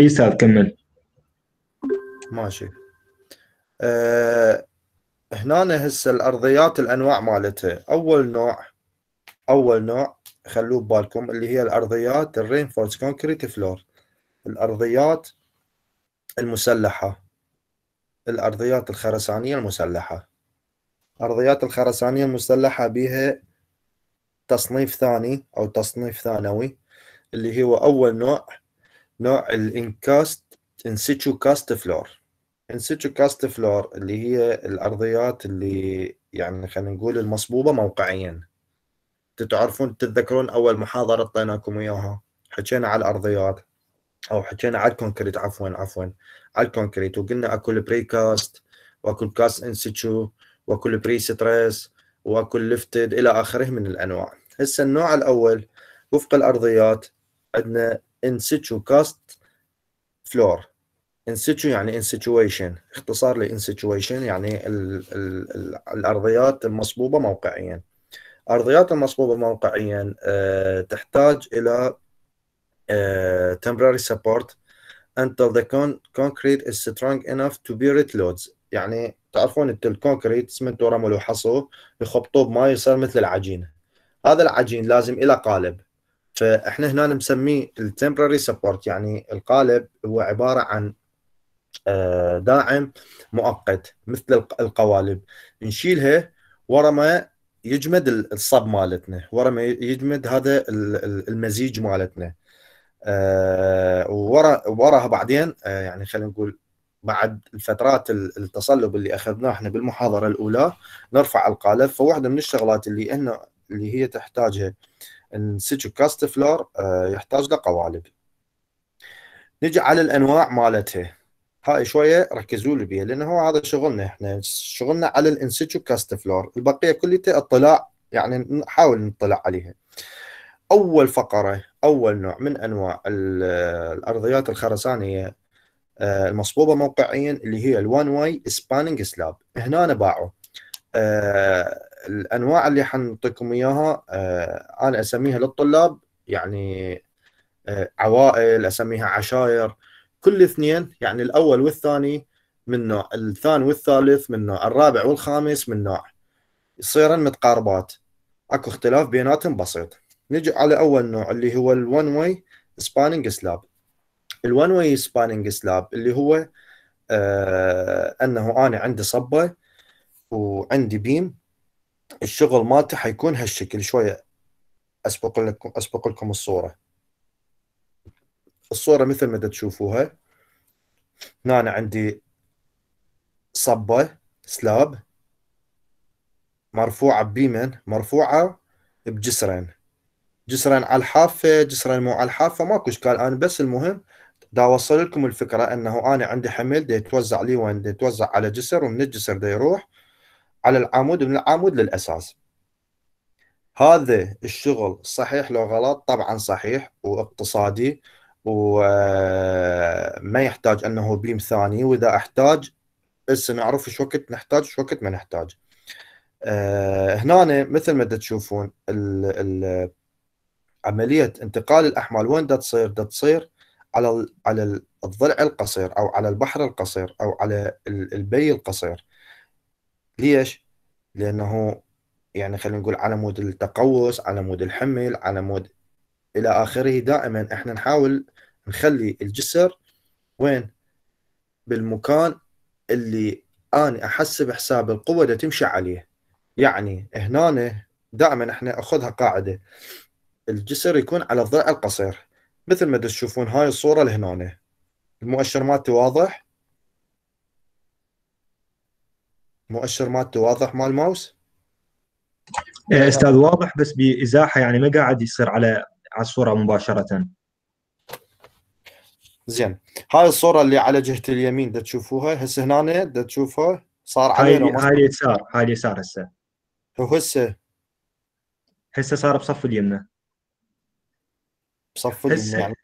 اي يسار كمل ماشي أه هنا هسه الارضيات الانواع مالتها اول نوع اول نوع خلوه ببالكم اللي هي الارضيات الرينفورس كونكريت فلور الارضيات المسلحه الارضيات الخرسانيه المسلحه ارضيات الخرسانيه المسلحه بها تصنيف ثاني او تصنيف ثانوي اللي هو اول نوع نوع الانكاست انسيتو كاست فلور انسيتو كاست فلور اللي هي الارضيات اللي يعني خلينا نقول المصبوبه موقعيا تعرفون تتذكرون اول محاضره اعطيناكم اياها حكينا على الارضيات او حكينا على الكونكريت عفوا عفوا على الكونكريت وقلنا اكو بري كاست واكو الكاست انسيتو واكو بري ستريس واكو ليفتد الى اخره من الانواع هسه النوع الاول وفق الارضيات عندنا ان سيتو كاست فلور ان سيتو يعني ان سيتويشن اختصار لان سيتويشن يعني الـ الـ الـ الارضيات المصبوبه موقعيا الارضيات المصبوبه موقعيا أه تحتاج الى أه temporary support until the con concrete is strong enough to bear it loads يعني تعرفون انت الكونكريت سمنت ورمل وحصو يخبطوه بماي يصير مثل العجينه هذا العجين لازم الى قالب فاحنا هنا نسميه التمبرري سبورت يعني القالب هو عباره عن آه، داعم مؤقت مثل القوالب نشيلها ورا ما يجمد الصب مالتنا ورا ما يجمد هذا المزيج مالتنا آه، ورا وراها بعدين آه، يعني خلينا نقول بعد الفترات التصلب اللي اخذناه احنا بالمحاضره الاولى نرفع القالب فواحده من الشغلات اللي انه اللي هي تحتاجها كاست فلور آه، يحتاج لقوالب نجي على الانواع مالتها هاي شويه ركزوا لي بيها لانه هذا شغلنا احنا شغلنا على الانسيتو فلور البقيه كلها اطلاع يعني نحاول نطلع عليها اول فقره اول نوع من انواع آه، الارضيات الخرسانيه آه، المصبوبه موقعيا اللي هي الوان واي سباننج سلاب هنا باعوا الانواع اللي حنعطيكم اياها آه، انا اسميها للطلاب يعني آه، عوائل اسميها عشائر كل اثنين يعني الاول والثاني من نوع الثاني والثالث من نوع الرابع والخامس من نوع يصيرن متقاربات اكو اختلاف بيناتهم بسيط نجي على اول نوع اللي هو الون واي سباننج سلاب الون واي سباننج سلاب اللي هو آه انه انا عندي صبه وعندي بيم الشغل مالته حيكون هالشكل شويه اسبق لكم اسبق لكم الصوره الصوره مثل ما تشوفوها هنا أنا عندي صبه سلاب مرفوعه بيمن مرفوعه بجسرين جسرين على الحافه جسرين مو على الحافه ماكو اشكال انا بس المهم دا اوصل لكم الفكره انه انا عندي حمل دا يتوزع لي وين دا يتوزع على جسر ومن الجسر دا يروح على العمود من العمود للاساس هذا الشغل صحيح لو غلط طبعا صحيح واقتصادي وما آه، يحتاج انه بيم ثاني واذا احتاج هسه نعرف شو وقت نحتاج شو وقت ما نحتاج أه هنا مثل ما تشوفون عمليه انتقال الاحمال وين دا تصير دا تصير على على الضلع القصير او على البحر القصير او على البي القصير ليش؟ لأنه يعني خلينا نقول على مود التقوس على مود الحمل على مود إلى آخره دائما إحنا نحاول نخلي الجسر وين؟ بالمكان اللي أنا أحسب حساب القوة ده تمشي عليه يعني هنا دائما احنا اخذها قاعده الجسر يكون على الضلع القصير مثل ما تشوفون هاي الصوره لهنا المؤشر مالتي واضح مؤشر مالته واضح مال ماوس؟ إيه، استاذ واضح بس بازاحه يعني ما قاعد يصير على على الصوره مباشره. زين هاي الصوره اللي على جهه اليمين دا تشوفوها هسه هنا دا تشوفها صار على هاي اليسار هاي اليسار هسه وهسه هسه صار بصف اليمنى بصف اليمنى يعني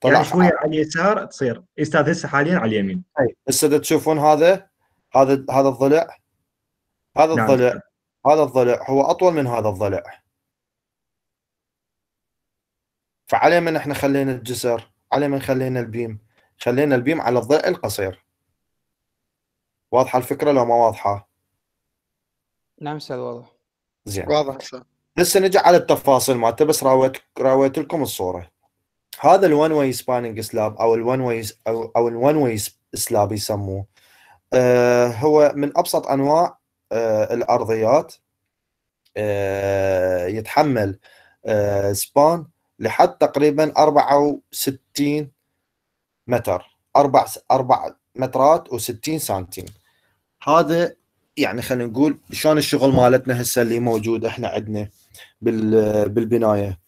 طلع يعني شويه على اليسار تصير استاذ هسه حاليا على اليمين هسه تشوفون هذا هذا هذا الضلع هذا نعم. الضلع هذا الضلع هو اطول من هذا الضلع فعلى من احنا خلينا الجسر على من خلينا البيم خلينا البيم على الضلع القصير واضحه الفكره لو ما واضحه نعم استاذ واضح زين واضح استاذ هسه نجي على التفاصيل مالته بس راويت راويت لكم الصوره هذا الون واي سباننج سلاب او الون واي او, أو الون واي سلاب يسموه آه، هو من ابسط انواع آه، الارضيات آه، يتحمل سبان لحد تقريبا 64 متر 4 4 مترات و60 سنتيم هذا يعني خلينا نقول شلون الشغل مالتنا هسه اللي موجود احنا عندنا بالبنايه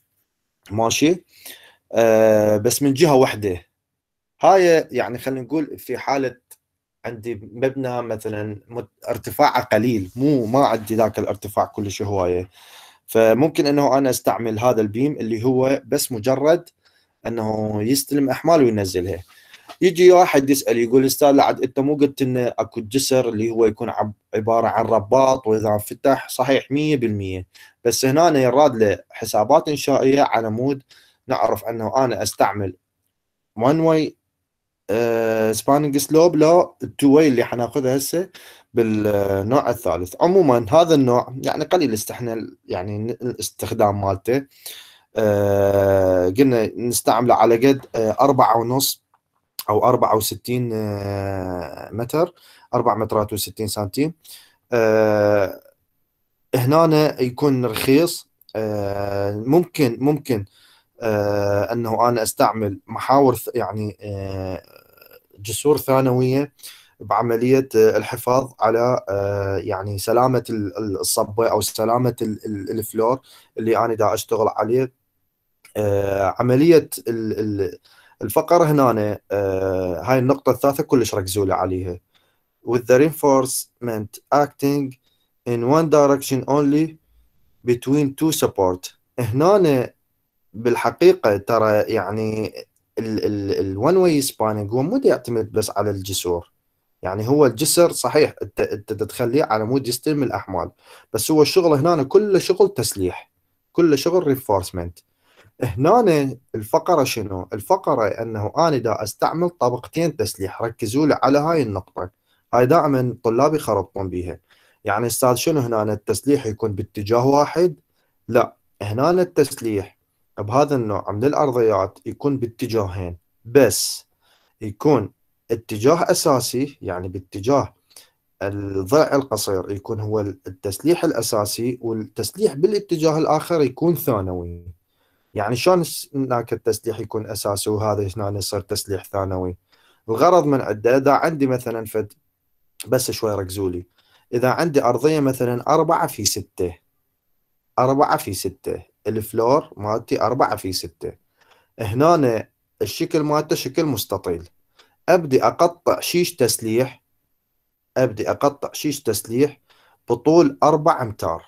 ماشي بس من جهه واحده هاي يعني خلينا نقول في حاله عندي مبنى مثلا ارتفاعه قليل مو ما عندي ذاك الارتفاع كلش هوايه فممكن انه انا استعمل هذا البيم اللي هو بس مجرد انه يستلم احمال وينزلها يجي واحد يسال يقول استاذ لعد انت مو قلت انه اكو جسر اللي هو يكون عباره عن رباط واذا انفتح صحيح 100% بس هنا أنا يراد له حسابات انشائيه على مود نعرف انه انا استعمل one way سباننج سلوب لو واي اللي حناخذها هسه بالنوع الثالث عموما هذا النوع يعني قليل استحنا يعني الاستخدام مالته أه قلنا نستعمله على قد آه، أربعة ونص أو 64 آه، متر 4 مترات و60 سنتيم أه هنا يكون رخيص أه ممكن ممكن آه، انه انا استعمل محاور يعني آه، جسور ثانويه بعمليه آه، الحفاظ على يعني سلامه الصبه او سلامه الفلور اللي انا دا اشتغل عليه عمليه الفقر هنا هاي النقطه الثالثه كلش ركزوا لي عليها with the reinforcement acting in one direction only between two support هنا بالحقيقه ترى يعني الون واي سباننج هو مو يعتمد بس على الجسور يعني هو الجسر صحيح انت انت تخليه على مود يستلم الاحمال بس هو الشغل هنا كله شغل تسليح كله شغل ريفورسمنت هنا الفقره شنو؟ الفقره انه انا دا استعمل طبقتين تسليح ركزوا لي على هاي النقطه هاي دائما طلابي يخربطون بيها يعني استاذ شنو هنا التسليح يكون باتجاه واحد لا هنا التسليح بهذا النوع من الارضيات يكون باتجاهين بس يكون اتجاه اساسي يعني باتجاه الضلع القصير يكون هو التسليح الاساسي والتسليح بالاتجاه الاخر يكون ثانوي يعني شلون هناك التسليح يكون اساسي وهذا هنا يصير تسليح ثانوي الغرض من عده اذا عندي مثلا فد بس شوي ركزوا لي اذا عندي ارضيه مثلا 4 في 6 4 في 6 الفلور مالتي 4 في 6 هنا الشكل مالته شكل مستطيل ابدي اقطع شيش تسليح ابدي اقطع شيش تسليح بطول 4 امتار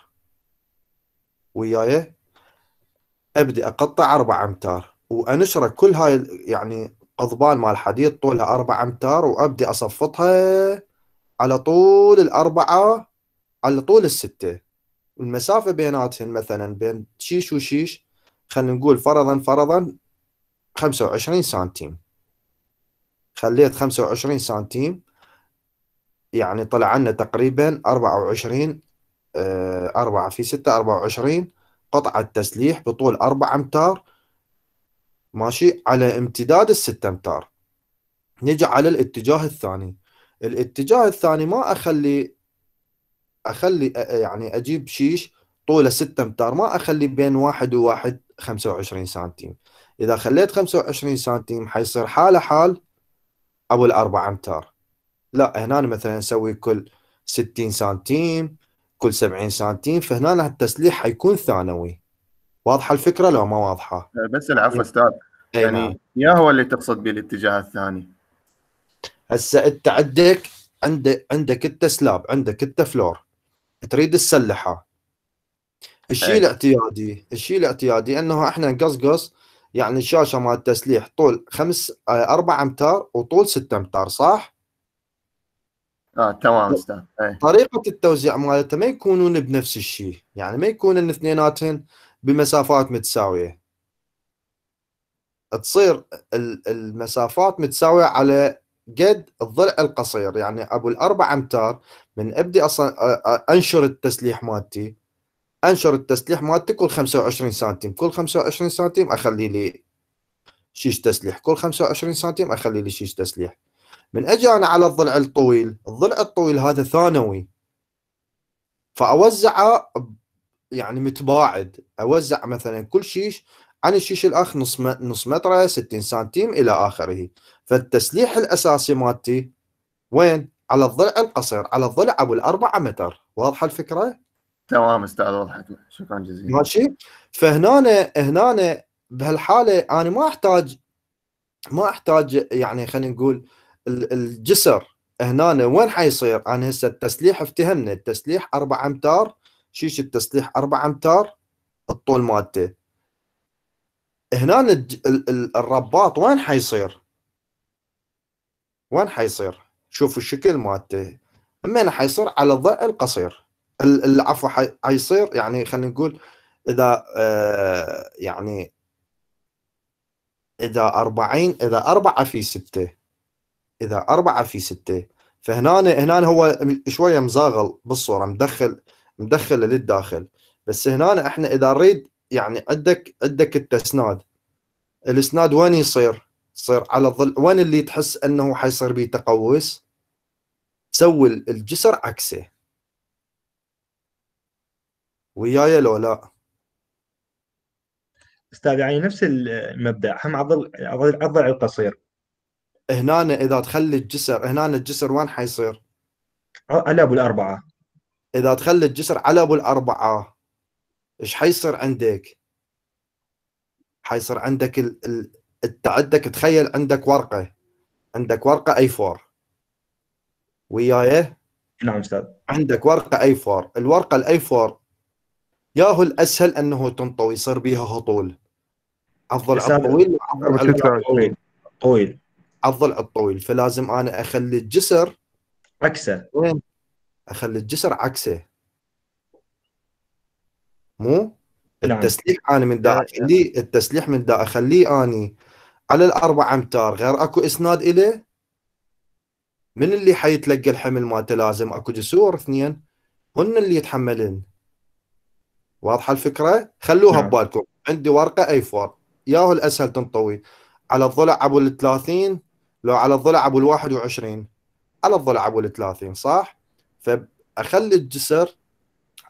وياي ابدي اقطع 4 امتار وانشر كل هاي يعني قضبان مال حديد طولها 4 امتار وابدي اصفطها على طول الاربعه على طول السته المسافة بيناتهن مثلا بين شيش وشيش خلينا نقول فرضا فرضا 25 سنتيم خليت 25 سنتيم يعني طلع لنا تقريبا 24 4 آه، في 6 24 قطعة تسليح بطول 4 امتار ماشي على امتداد ال 6 امتار نجي على الاتجاه الثاني الاتجاه الثاني ما اخلي اخلي يعني اجيب شيش طوله 6 امتار ما اخلي بين واحد وواحد 25 سنتيم اذا خليت 25 سنتيم حيصير حاله حال ابو الاربع امتار لا هنا مثلا نسوي كل 60 سنتيم كل 70 سنتيم فهنا التسليح حيكون ثانوي واضحه الفكره لو ما واضحه أه، بس العفو إيه. استاذ يعني يا هو اللي تقصد به الاتجاه الثاني هسه انت عندك عندك عندك التسلاب عندك التفلور تريد تسلحها الشيء إيه. الاعتيادي الشيء الاعتيادي انه احنا قصقص يعني الشاشه مال التسليح طول خمس آه، اربع امتار وطول 6 امتار صح؟ اه تمام استاذ إيه. طريقه التوزيع مالتها ما يكونون بنفس الشيء يعني ما يكون اثنيناتهن بمسافات متساويه تصير المسافات متساويه على قد الضلع القصير يعني ابو الاربع امتار من ابدي اصلا انشر التسليح مالتي انشر التسليح مالتي كل 25 سنتيم كل 25 سنتيم اخلي لي شيش تسليح كل 25 سنتيم اخلي لي شيش تسليح من اجي انا على الضلع الطويل الضلع الطويل هذا ثانوي فاوزعه يعني متباعد اوزع مثلا كل شيش عن الشيش الاخ نص نص متره 60 سنتيم الى اخره فالتسليح الاساسي مالتي وين؟ على الضلع القصير على الضلع ابو الاربعه متر واضحه الفكره؟ تمام استاذ وضحت شكرا جزيلا ماشي فهنا هنا بهالحاله انا ما احتاج ما احتاج يعني خلينا نقول الجسر هنا وين حيصير؟ انا هسه التسليح افتهمنا التسليح 4 امتار شيش التسليح 4 امتار الطول مالته هنا الرباط وين حيصير؟ وين حيصير؟ شوفوا الشكل مالته همين حيصير على الضوء القصير العفو حيصير يعني خلينا نقول اذا آه يعني اذا 40 اذا 4 في 6 اذا 4 في 6 فهنا هنا هو شويه مزاغل بالصوره مدخل مدخل للداخل بس هنا احنا اذا نريد يعني عندك عندك التسناد الاسناد وين يصير؟ تصير على الظل وين اللي تحس انه حيصير به تقوس سوي الجسر عكسه وياي لو لا استاذ يعني نفس المبدا هم عضل الضلع القصير هنا اذا تخلي الجسر هنا الجسر وين حيصير؟ على ابو الاربعه اذا تخلي الجسر على ابو الاربعه ايش حيصير عندك؟ حيصير عندك ال ال انت عندك تخيل عندك ورقه عندك ورقه اي 4 وياي نعم استاذ عندك ورقه اي 4 الورقه الاي 4 ياهو الاسهل انه تنطوي يصير بيها هطول افضل على الطويل طويل طويل افضل على الطويل فلازم انا اخلي الجسر عكسه وين اخلي الجسر عكسه مو نعم. التسليح انا من دا اخليه التسليح من دا اخليه اني على الأربعة امتار غير اكو اسناد إليه من اللي حيتلقى الحمل مالته لازم اكو جسور اثنين هن اللي يتحملن واضحة الفكرة خلوها نعم. ببالكم عندي ورقة اي فور ياهو الأسهل تنطوي على الضلع أبو الثلاثين 30 لو على الضلع أبو الواحد 21 على الضلع أبو الثلاثين 30 صح فأخلي الجسر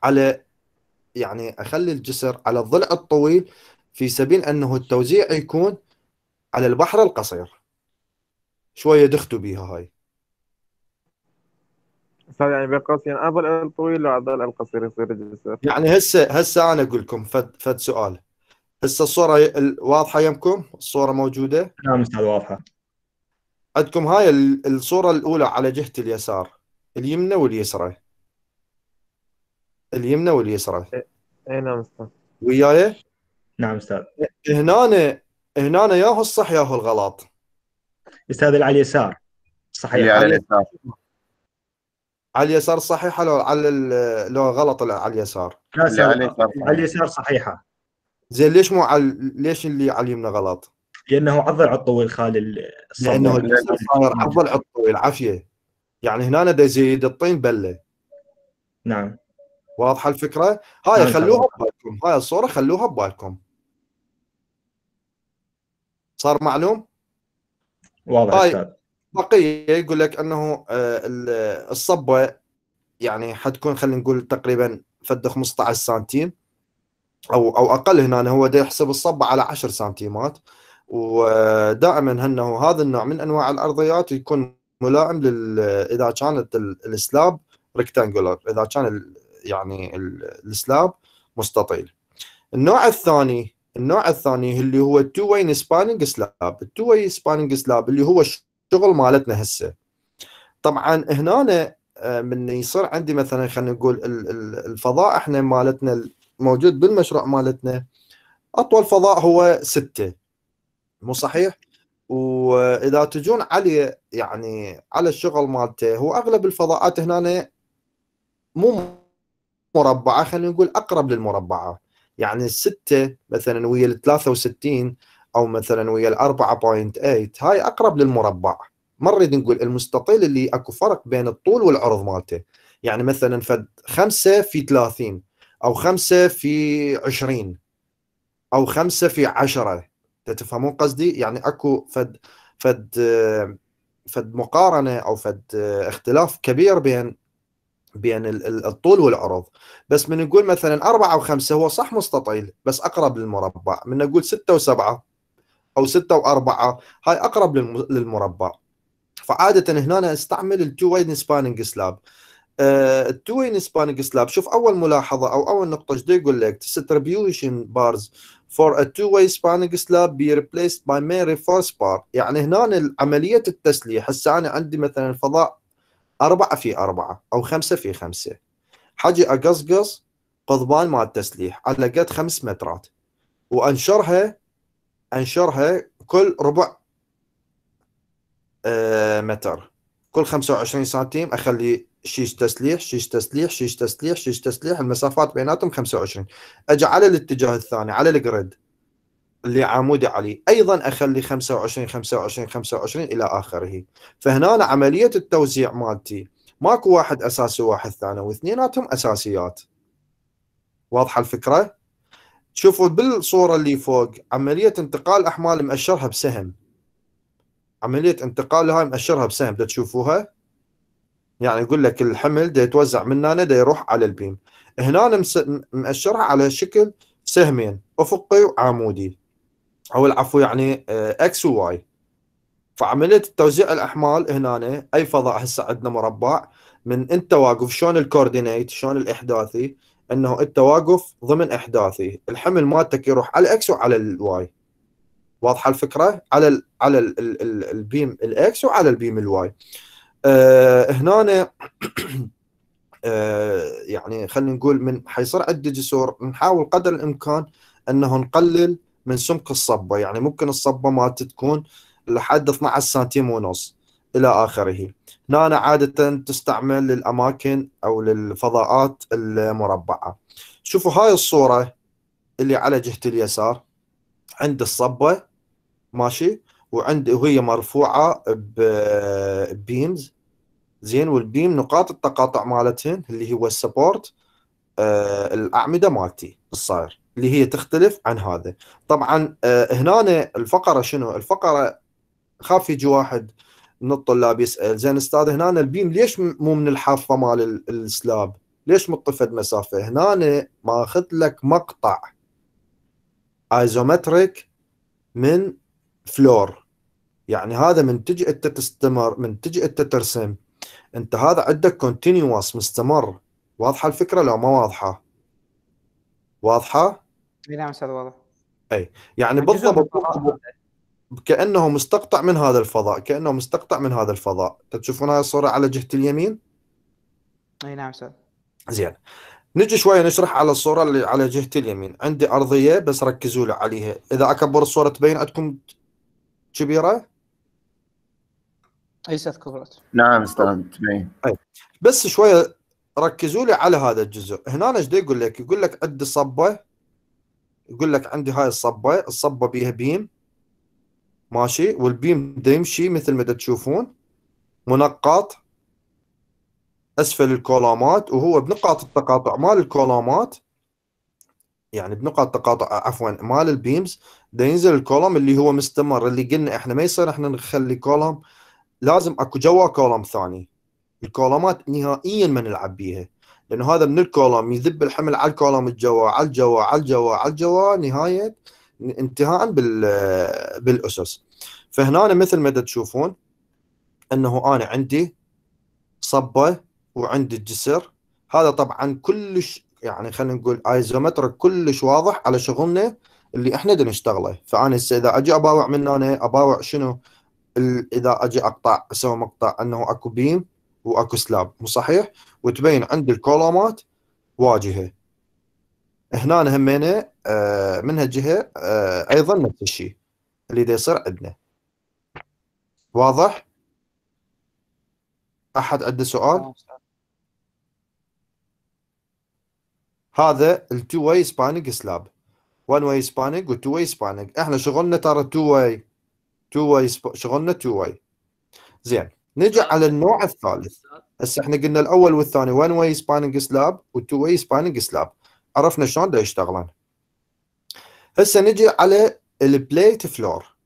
على يعني أخلي الجسر على الضلع الطويل في سبيل أنه التوزيع يكون على البحر القصير شويه دختوا بيها هاي يعني بين قوسين اظل الطويل لو اظل القصير يصير الجسر يعني هسه هسه انا اقول لكم فد فد سؤال هسه الصوره واضحه يمكم الصوره موجوده نعم استاذ واضحه عندكم هاي الصوره الاولى على جهه اليسار اليمنى واليسرى اليمنى واليسرى اي إيه، نعم استاذ وياي نعم استاذ هنا هنا يا هو الصح يا هو الغلط استاذ اللي على اليسار صحيح اللي على اليسار على اليسار صحيحه لو على لو غلط على اليسار اللي على اليسار صحيحه, على اليسار صحيحة. زين ليش مو على ليش اللي على اليمنى غلط؟ لانه عضل على الطويل خالد لانه صاير عضل على الطويل عافيه يعني هنا دا يزيد الطين بله نعم واضحه الفكره؟ هاي نعم خلوها ببالكم هاي الصوره خلوها ببالكم صار معلوم؟ واضح طيب بقيه يقول لك انه آه، الصبه يعني حتكون خلينا نقول تقريبا فد 15 سنتيم او او اقل هنا هو يحسب الصبه على 10 سنتيمات ودائما انه هذا النوع من انواع الارضيات يكون ملائم لل اذا كانت السلاب ريكتانجولار اذا كان يعني السلاب مستطيل النوع الثاني النوع الثاني اللي هو التو واي سباننج سلاب التو واي سباننج سلاب اللي هو الشغل مالتنا هسه طبعا هنا آه، من يصير عندي مثلا خلينا نقول الفضاء احنا مالتنا موجود بالمشروع مالتنا اطول فضاء هو ستة مو صحيح واذا تجون علي يعني على الشغل مالته هو اغلب الفضاءات هنا مو مربعه خلينا نقول اقرب للمربعه يعني الستة مثلا ويا ال 63 أو مثلا ويا ال 4.8 هاي أقرب للمربع ما نريد نقول المستطيل اللي اكو فرق بين الطول والعرض مالته يعني مثلا فد 5 في 30 او 5 في 20 او 5 في 10 تفهمون قصدي يعني اكو فد فد فد مقارنه او فد اختلاف كبير بين بين الطول والعرض بس من نقول مثلا أربعة أو خمسة هو صح مستطيل بس أقرب للمربع من نقول ستة وسبعة أو ستة وأربعة هاي أقرب للمربع فعادة هنا أنا استعمل التو وين سبانينج سلاب التو وين سبانينج سلاب شوف أول ملاحظة أو أول نقطة شو يقول لك distribution بارز for a two-way spanning slab be replaced by main reinforced bar يعني هنا عملية التسليح هسه أنا عندي مثلا فضاء أربعة في أربعة أو خمسة في خمسة حجي أقصقص قضبان مال التسليح على قد خمس مترات وأنشرها أنشرها كل ربع آه، متر كل 25 سنتيم أخلي شيش تسليح شيش تسليح شيش تسليح شيش تسليح المسافات بيناتهم 25 أجي على الاتجاه الثاني على الجريد اللي عمودي عليه ايضا اخلي 25 25 25 الى اخره فهنا عمليه التوزيع مالتي ماكو واحد اساسي وواحد ثاني واثنيناتهم اساسيات واضحه الفكره شوفوا بالصوره اللي فوق عمليه انتقال احمال مأشرها بسهم عمليه انتقالها مأشرها بسهم دا تشوفوها يعني يقول لك الحمل دا يتوزع من هنا دا يروح على البيم هنا مأشرها على شكل سهمين افقي وعمودي او العفو يعني اكس آه، وواي فعمليه توزيع الاحمال هنا اي فضاء هسه عندنا مربع من انت واقف شلون الكوردينيت شلون الاحداثي انه انت واقف ضمن احداثي الحمل مالتك يروح على الاكس وعلى الواي واضحه الفكره على الـ على الـ الـ الـ البيم الاكس وعلى البيم الواي آه هنا آه يعني خلينا نقول من حيصير عندي جسور نحاول قدر الامكان انه نقلل من سمك الصبه يعني ممكن الصبه مالت تكون لحد 12 سنتيم ونص الى اخره هنا عاده تستعمل للاماكن او للفضاءات المربعه شوفوا هاي الصوره اللي على جهه اليسار عند الصبه ماشي وعند وهي مرفوعه ببيمز زين والبيم نقاط التقاطع مالتهن اللي هو السبورت آه الاعمده مالتي الصاير اللي هي تختلف عن هذا طبعا آه، هنا الفقره شنو الفقره خاف يجي واحد من الطلاب يسال زين استاذ هنا البيم ليش مو من الحافه مال السلاب ليش مطفد مسافه هنا ماخذ لك مقطع ايزومتريك من فلور يعني هذا من تجي انت تستمر من تجي انت ترسم انت هذا عندك كونتينيوس مستمر واضحه الفكره لو ما واضحه واضحه نعم استاذ واضح اي يعني بالضبط كانه مستقطع من هذا الفضاء كانه مستقطع من هذا الفضاء تشوفون هاي الصوره على جهه اليمين اي نعم استاذ زين نجي شويه نشرح على الصوره اللي على جهه اليمين عندي ارضيه بس ركزوا لي عليها اذا اكبر الصوره تبين عندكم كبيره اي استاذ كبرت نعم استاذ تبين اي بس شويه ركزوا لي على هذا الجزء هنا ايش يقول لك يقول لك عندي صبه يقول لك عندي هاي الصبة الصبة بيها بيم ماشي والبيم ده يمشي مثل ما تشوفون منقط اسفل الكولومات وهو بنقاط التقاطع مال الكولومات يعني بنقاط تقاطع عفوا مال البيمز ده ينزل الكولوم اللي هو مستمر اللي قلنا احنا ما يصير احنا نخلي كولوم لازم اكو جوا كولوم ثاني الكولومات نهائيا ما نلعب بيها لانه هذا من الكولوم يذب الحمل على الكولوم الجوا على الجوا على الجوا على الجوا نهايه انتهاء بال بالاسس فهنا أنا مثل ما تشوفون انه انا عندي صبه وعندي الجسر هذا طبعا كلش يعني خلينا نقول ايزومترك كلش واضح على شغلنا اللي احنا نشتغله فانا هسه اذا اجي اباوع من هنا اباوع شنو اذا اجي اقطع اسوي مقطع انه اكو بيم واكو سلاب مو صحيح وتبين عند الكولومات واجهه هنا همينه آه، من هالجهه آه، ايضا نفس الشيء اللي دا يصير عندنا واضح احد عنده سؤال نعم، هذا 2 واي سبانينج سلاب 1 واي سبانينج و2 واي سبانينج احنا شغلنا ترى 2 واي 2 واي شغلنا 2 واي زين نجي على النوع الثالث هسه احنا قلنا الاول والثاني وان واي سبايننج سلاب و واي سبايننج سلاب عرفنا شلون دا يشتغلان هسه نجي على البليت فلور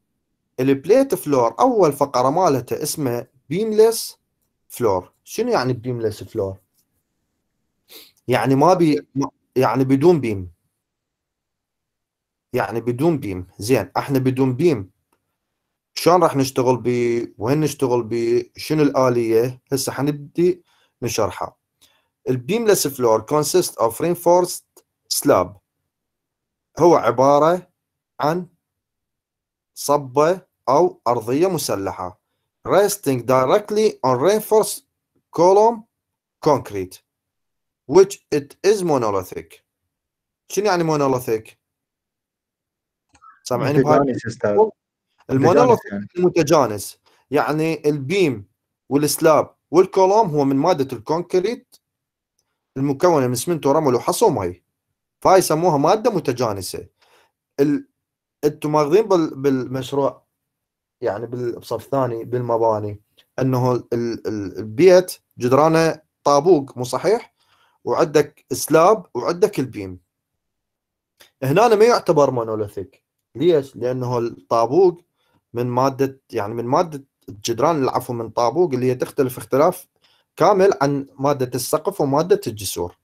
البليت فلور اول فقره مالته اسمه بيملس فلور شنو يعني بيملس فلور يعني ما بي يعني بدون بيم يعني بدون بيم زين احنا بدون بيم شلون راح نشتغل بيه وين نشتغل بيه شنو الآلية هسه حنبدي نشرحها البيملس فلور كونسيست اوف رينفورست سلاب هو عبارة عن صبة أو أرضية مسلحة resting directly on reinforced column concrete which it is monolithic شنو يعني monolithic؟ سامعين بهاي المونوليث يعني. يعني. متجانس يعني البيم والسلاب والكولوم هو من ماده الكونكريت المكونه من اسمنت ورمل وحصى ومي فهاي يسموها ماده متجانسه ال... انتم ماخذين بال... بالمشروع يعني بال... الثاني بالمباني انه ال... البيت جدرانه طابوق مو صحيح وعندك سلاب وعندك البيم هنا ما يعتبر مونوليثيك ليش؟ لانه الطابوق من ماده يعني من ماده الجدران العفو من طابوق اللي هي تختلف اختلاف كامل عن ماده السقف وماده الجسور.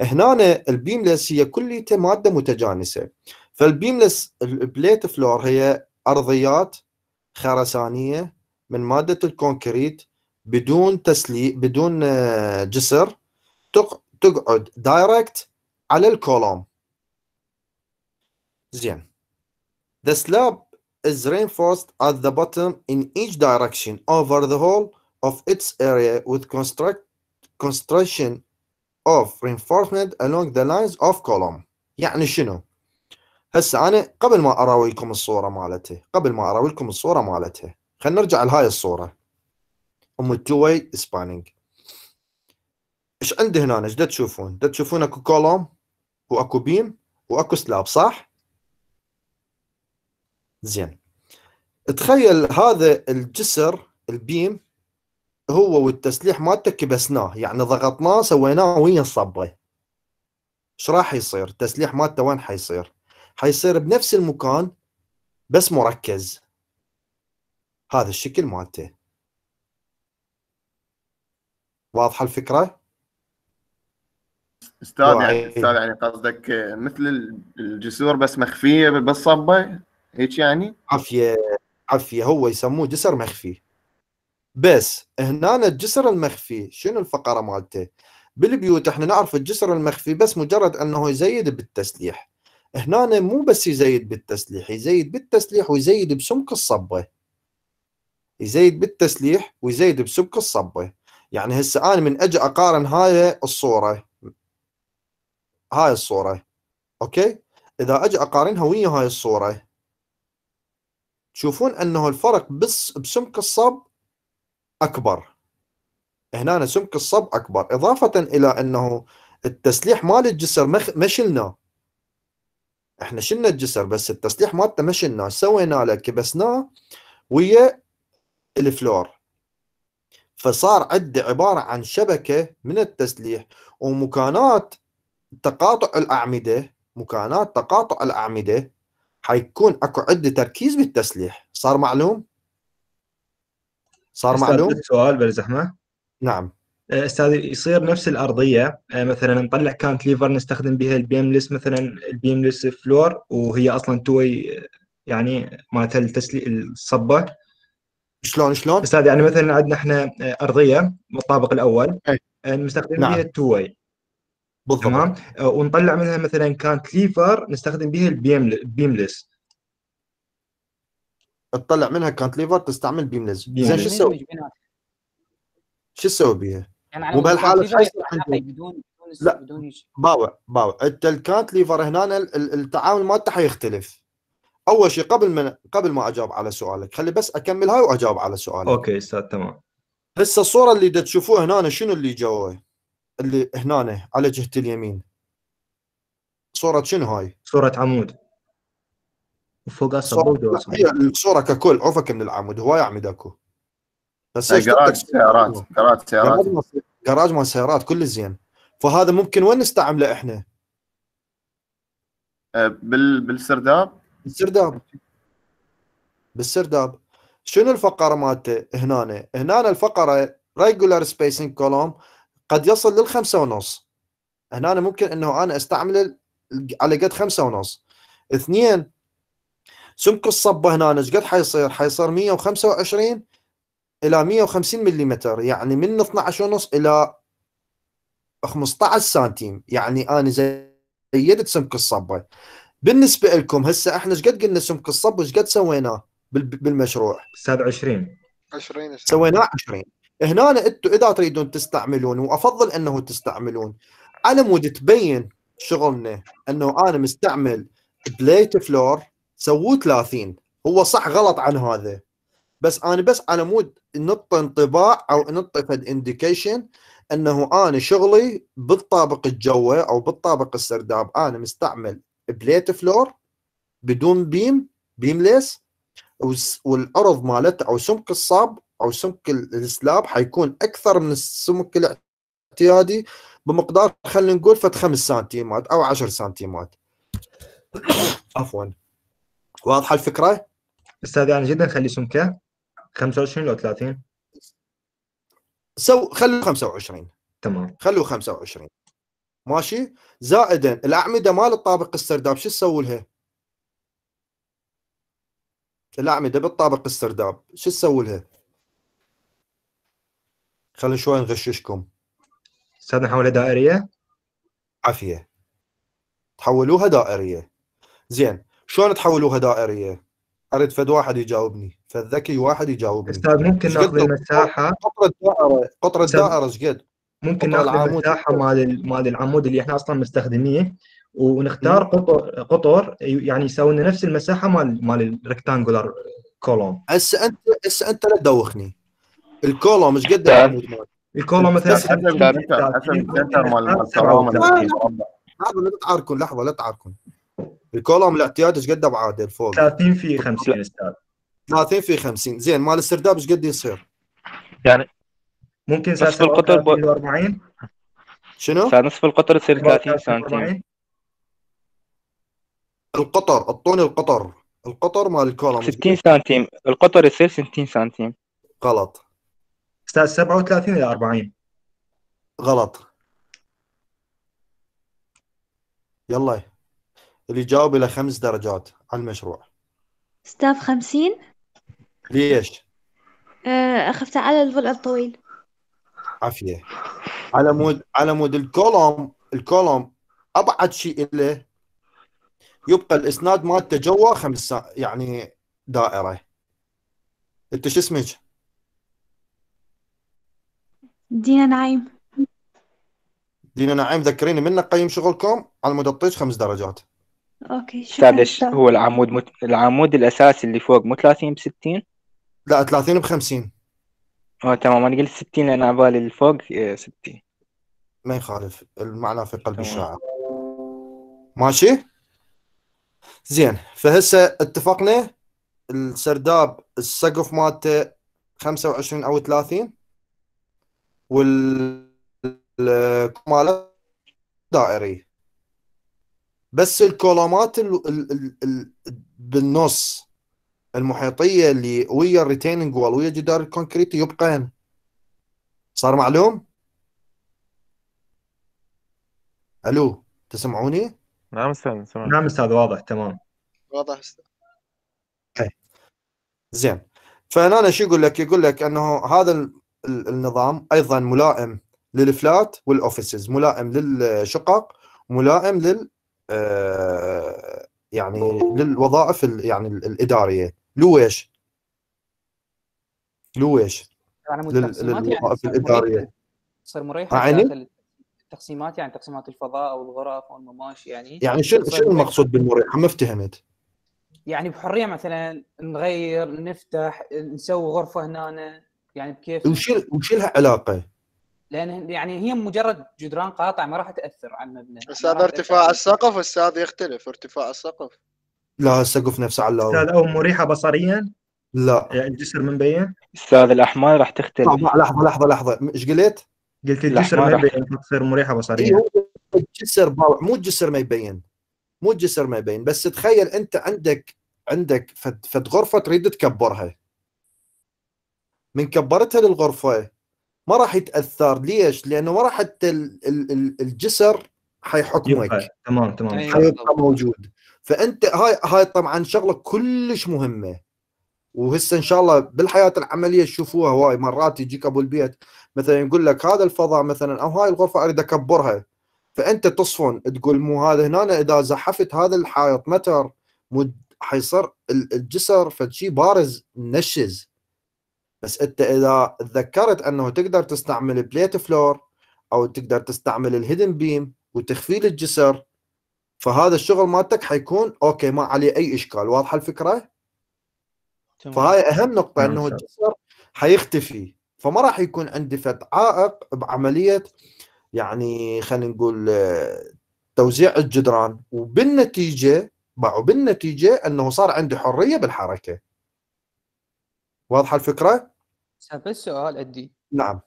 هنا البيملس هي كليته ماده متجانسه فالبيملس البليت فلور هي ارضيات خرسانيه من ماده الكونكريت بدون تسلي بدون آه، جسر تقعد دايركت على الكولوم زين ذا سلاب is reinforced at the bottom in each direction over the whole of its area with construct construction of reinforcement along the lines of column يعني شنو هسه انا قبل ما اراوي لكم الصوره مالته قبل ما اراوي لكم الصوره مالته خلينا نرجع لهاي الصوره ام التو واي سبانينج ايش عندي هنا ايش تشوفون؟ تشوفون اكو كولوم واكو بيم واكو سلاب صح؟ زين تخيل هذا الجسر البيم هو والتسليح مالته كبسناه يعني ضغطناه سويناه ويا الصبه ايش راح يصير التسليح مالته وين حيصير حيصير بنفس المكان بس مركز هذا الشكل مالته واضحه الفكره استاذ يعني استاذ يعني قصدك مثل الجسور بس مخفيه بالصبه هيك يعني عافيه عافيه هو يسموه جسر مخفي بس هنا الجسر المخفي شنو الفقره مالته بالبيوت احنا نعرف الجسر المخفي بس مجرد انه يزيد بالتسليح هنا مو بس يزيد بالتسليح يزيد بالتسليح ويزيد بسمك الصبه يزيد بالتسليح ويزيد بسمك الصبه يعني هسه انا من اجي اقارن هاي الصوره هاي الصوره اوكي اذا اجي اقارنها ويا هاي الصوره تشوفون انه الفرق بس بسمك الصب اكبر هنا سمك الصب اكبر اضافه الى انه التسليح مال الجسر ما شلناه احنا شلنا الجسر بس التسليح مالته ما شلناه سوينا له كبسناه ويا الفلور فصار عندي عباره عن شبكه من التسليح ومكانات تقاطع الاعمده مكانات تقاطع الاعمده حيكون اكو عندي تركيز بالتسليح صار معلوم صار معلوم سؤال زحمه نعم آه، استاذ يصير نفس الارضيه آه، مثلا نطلع كانت ليفر نستخدم بها البيملس مثلا البيملس فلور وهي اصلا توي آه، يعني مالت الصبه شلون شلون؟ استاذ يعني مثلا عندنا احنا ارضيه بالطابق الاول أي. نستخدم نعم. بها التوي بالضبط تمام آه، ونطلع منها مثلا كانت ليفر نستخدم بها البيملس تطلع منها كانت ليفر تستعمل بيملس زين شو تسوي؟ شو تسوي بيها؟ يعني وبهالحاله شو بدون لا باوع باوع انت الكانت ليفر هنا التعامل مالته حيختلف اول شيء قبل ما قبل ما اجاوب على سؤالك خلي بس اكمل هاي واجاوب على سؤالك اوكي استاذ تمام هسه الصوره اللي تشوفوها هنا شنو اللي جوه؟ اللي هنا على جهه اليمين صوره شنو هاي؟ صوره عمود وفوقها صبود هي الصوره ككل عفك من العمود هواي اعمد اكو بس قراج سيارات قراج سيارات قراج مال سيارات كل زين فهذا ممكن وين نستعمله احنا؟ أه، بال بالسرداب بالسرداب بالسرداب شنو الفقره مالته هنا؟ هنا الفقره ريجولار سبيسنج كولوم قد يصل للخمسة ونص هنا أنا ممكن أنه أنا أستعمل على قد خمسة ونص اثنين سمك الصبة هنا ايش قد حيصير حيصير 125 إلى 150 ملم يعني من 12 ونص إلى 15 سنتيم يعني أنا زيدت سمك الصبة بالنسبة لكم هسه احنا ايش قد قلنا سمك الصب وايش قد سويناه بالمشروع؟ استاذ 20 20 سويناه 20 هنا انتم اذا تريدون تستعملون وافضل انه تستعملون على مود تبين شغلنا انه انا مستعمل بليت فلور سووه 30 هو صح غلط عن هذا بس انا بس على مود نط انطباع او نط فد انديكيشن انه انا شغلي بالطابق الجوة او بالطابق السرداب انا مستعمل بليت فلور بدون بيم بيمليس والارض مالته او سمك الصاب او سمك السلاب حيكون اكثر من السمك الاعتيادي بمقدار خلينا نقول فد 5 سنتيمات او 10 سنتيمات عفوا واضحه الفكره؟ استاذ يعني جدا خلي سمكه 25 لو 30 سو خلوا 25 تمام خلوا 25 ماشي زائدا الاعمده مال الطابق السرداب شو تسوي لها؟ الاعمده بالطابق السرداب شو تسوي لها؟ خلينا شوي نغششكم استاذ نحولها دائرية عافية تحولوها دائرية زين شلون تحولوها دائرية اريد فد واحد يجاوبني فالذكي واحد يجاوبني استاذ ممكن ناخذ المساحة قطر الدائرة قطر الدائرة ايش قد؟ ممكن ناخذ المساحة مال مال العمود اللي احنا اصلا مستخدميه ونختار قطر قطر يعني يساوي لنا نفس المساحه مال مال الريكتانجولار كولوم هسه انت هسه انت لا تدوخني الكولا مش جدا الكولا مثلا لا تعاركم لحظه لا تعاركم الكولا الاعتياد ايش قد ابعاده فوق 30 في 50 استاذ 30 في 50 زين مال السرداب ايش قد يصير؟ يعني ممكن نصف القطر 40 شنو؟ نصف القطر يصير 30 سنتيم القطر اعطوني القطر القطر مال الكولم 60 سنتيم القطر يصير 60 سنتيم غلط استاذ 37 الى 40 غلط يلا اللي جاوب الى خمس درجات على المشروع استاذ 50 ليش؟ آه، اخفت على الظل الطويل عافية على مود على مود الكولوم الكولوم ابعد شيء له يبقى الاسناد مالته جوا خمس يعني دائره انت شو اسمك؟ دينا نعيم دينا نعيم ذكريني منك قيم شغلكم على مود الطيش خمس درجات اوكي شكرا سادش هو العمود مت... العمود الاساسي اللي فوق مو 30 ب 60 لا 30 ب 50 اه تمام انا قلت 60 لان على بالي اللي فوق 60 آه، ما يخالف المعنى في قلب الشاعر ماشي زين فهسه اتفقنا السرداب السقف مالته 25 او 30 والكمالات دائريه بس الكولومات ال ال ال ال بالنص المحيطيه اللي ويا الريتيننج وال ويا جدار الكونكريت يبقى صار معلوم؟ الو تسمعوني؟ نعم استاذ نعم استاذ واضح تمام واضح استاذ زين فهنا شو يقول لك؟ يقول لك انه هذا النظام ايضا ملائم للفلات والاوفيسز ملائم للشقق ملائم لل آه، يعني للوظائف يعني الاداريه لويش لويش يعني يعني للوظائف يعني الاداريه تصير مريحه يعني التقسيمات يعني تقسيمات الفضاء او الغرف او المماشي يعني يعني شنو شنو المقصود بالمريحه ما افتهمت يعني بحريه مثلا نغير نفتح نسوي غرفه هنا يعني كيف وش وش لها علاقه؟ لان يعني هي مجرد جدران قاطع ما راح تاثر على المبنى بس هذا ارتفاع السقف استاذ يختلف ارتفاع السقف لا السقف نفسه على استاذ او مريحه بصريا لا يعني الجسر من بين استاذ الاحمال راح تختلف لحظه لحظه لحظه لحظه ايش قلت؟ قلت الجسر ما يبين تصير مريحه بصريا إيه، الجسر مو الجسر ما يبين مو الجسر ما يبين بس تخيل انت عندك عندك فد غرفه تريد تكبرها من كبرتها للغرفه ما راح يتاثر ليش؟ لانه ما راح حتى الجسر حيحكمك تمام تمام أيوة، حيبقى موجود فانت هاي هاي طبعا شغله كلش مهمه وهسه ان شاء الله بالحياه العمليه تشوفوها هواي مرات يجيك ابو البيت مثلا يقول لك هذا الفضاء مثلا او هاي الغرفه اريد اكبرها فانت تصفن تقول مو هذا هنا اذا زحفت هذا الحائط متر مد حيصير الجسر فشي بارز نشز بس انت اذا تذكرت انه تقدر تستعمل بليت فلور او تقدر تستعمل الهيدن بيم وتخفيل الجسر فهذا الشغل مالتك حيكون اوكي ما عليه اي اشكال واضحه الفكره؟ تمام. فهاي اهم نقطه نعم، انه الجسر حيختفي فما راح يكون عندي فد عائق بعمليه يعني خلينا نقول توزيع الجدران وبالنتيجه وبالنتيجه انه صار عندي حريه بالحركه واضحه الفكره؟ استاذ بس سؤال عندي نعم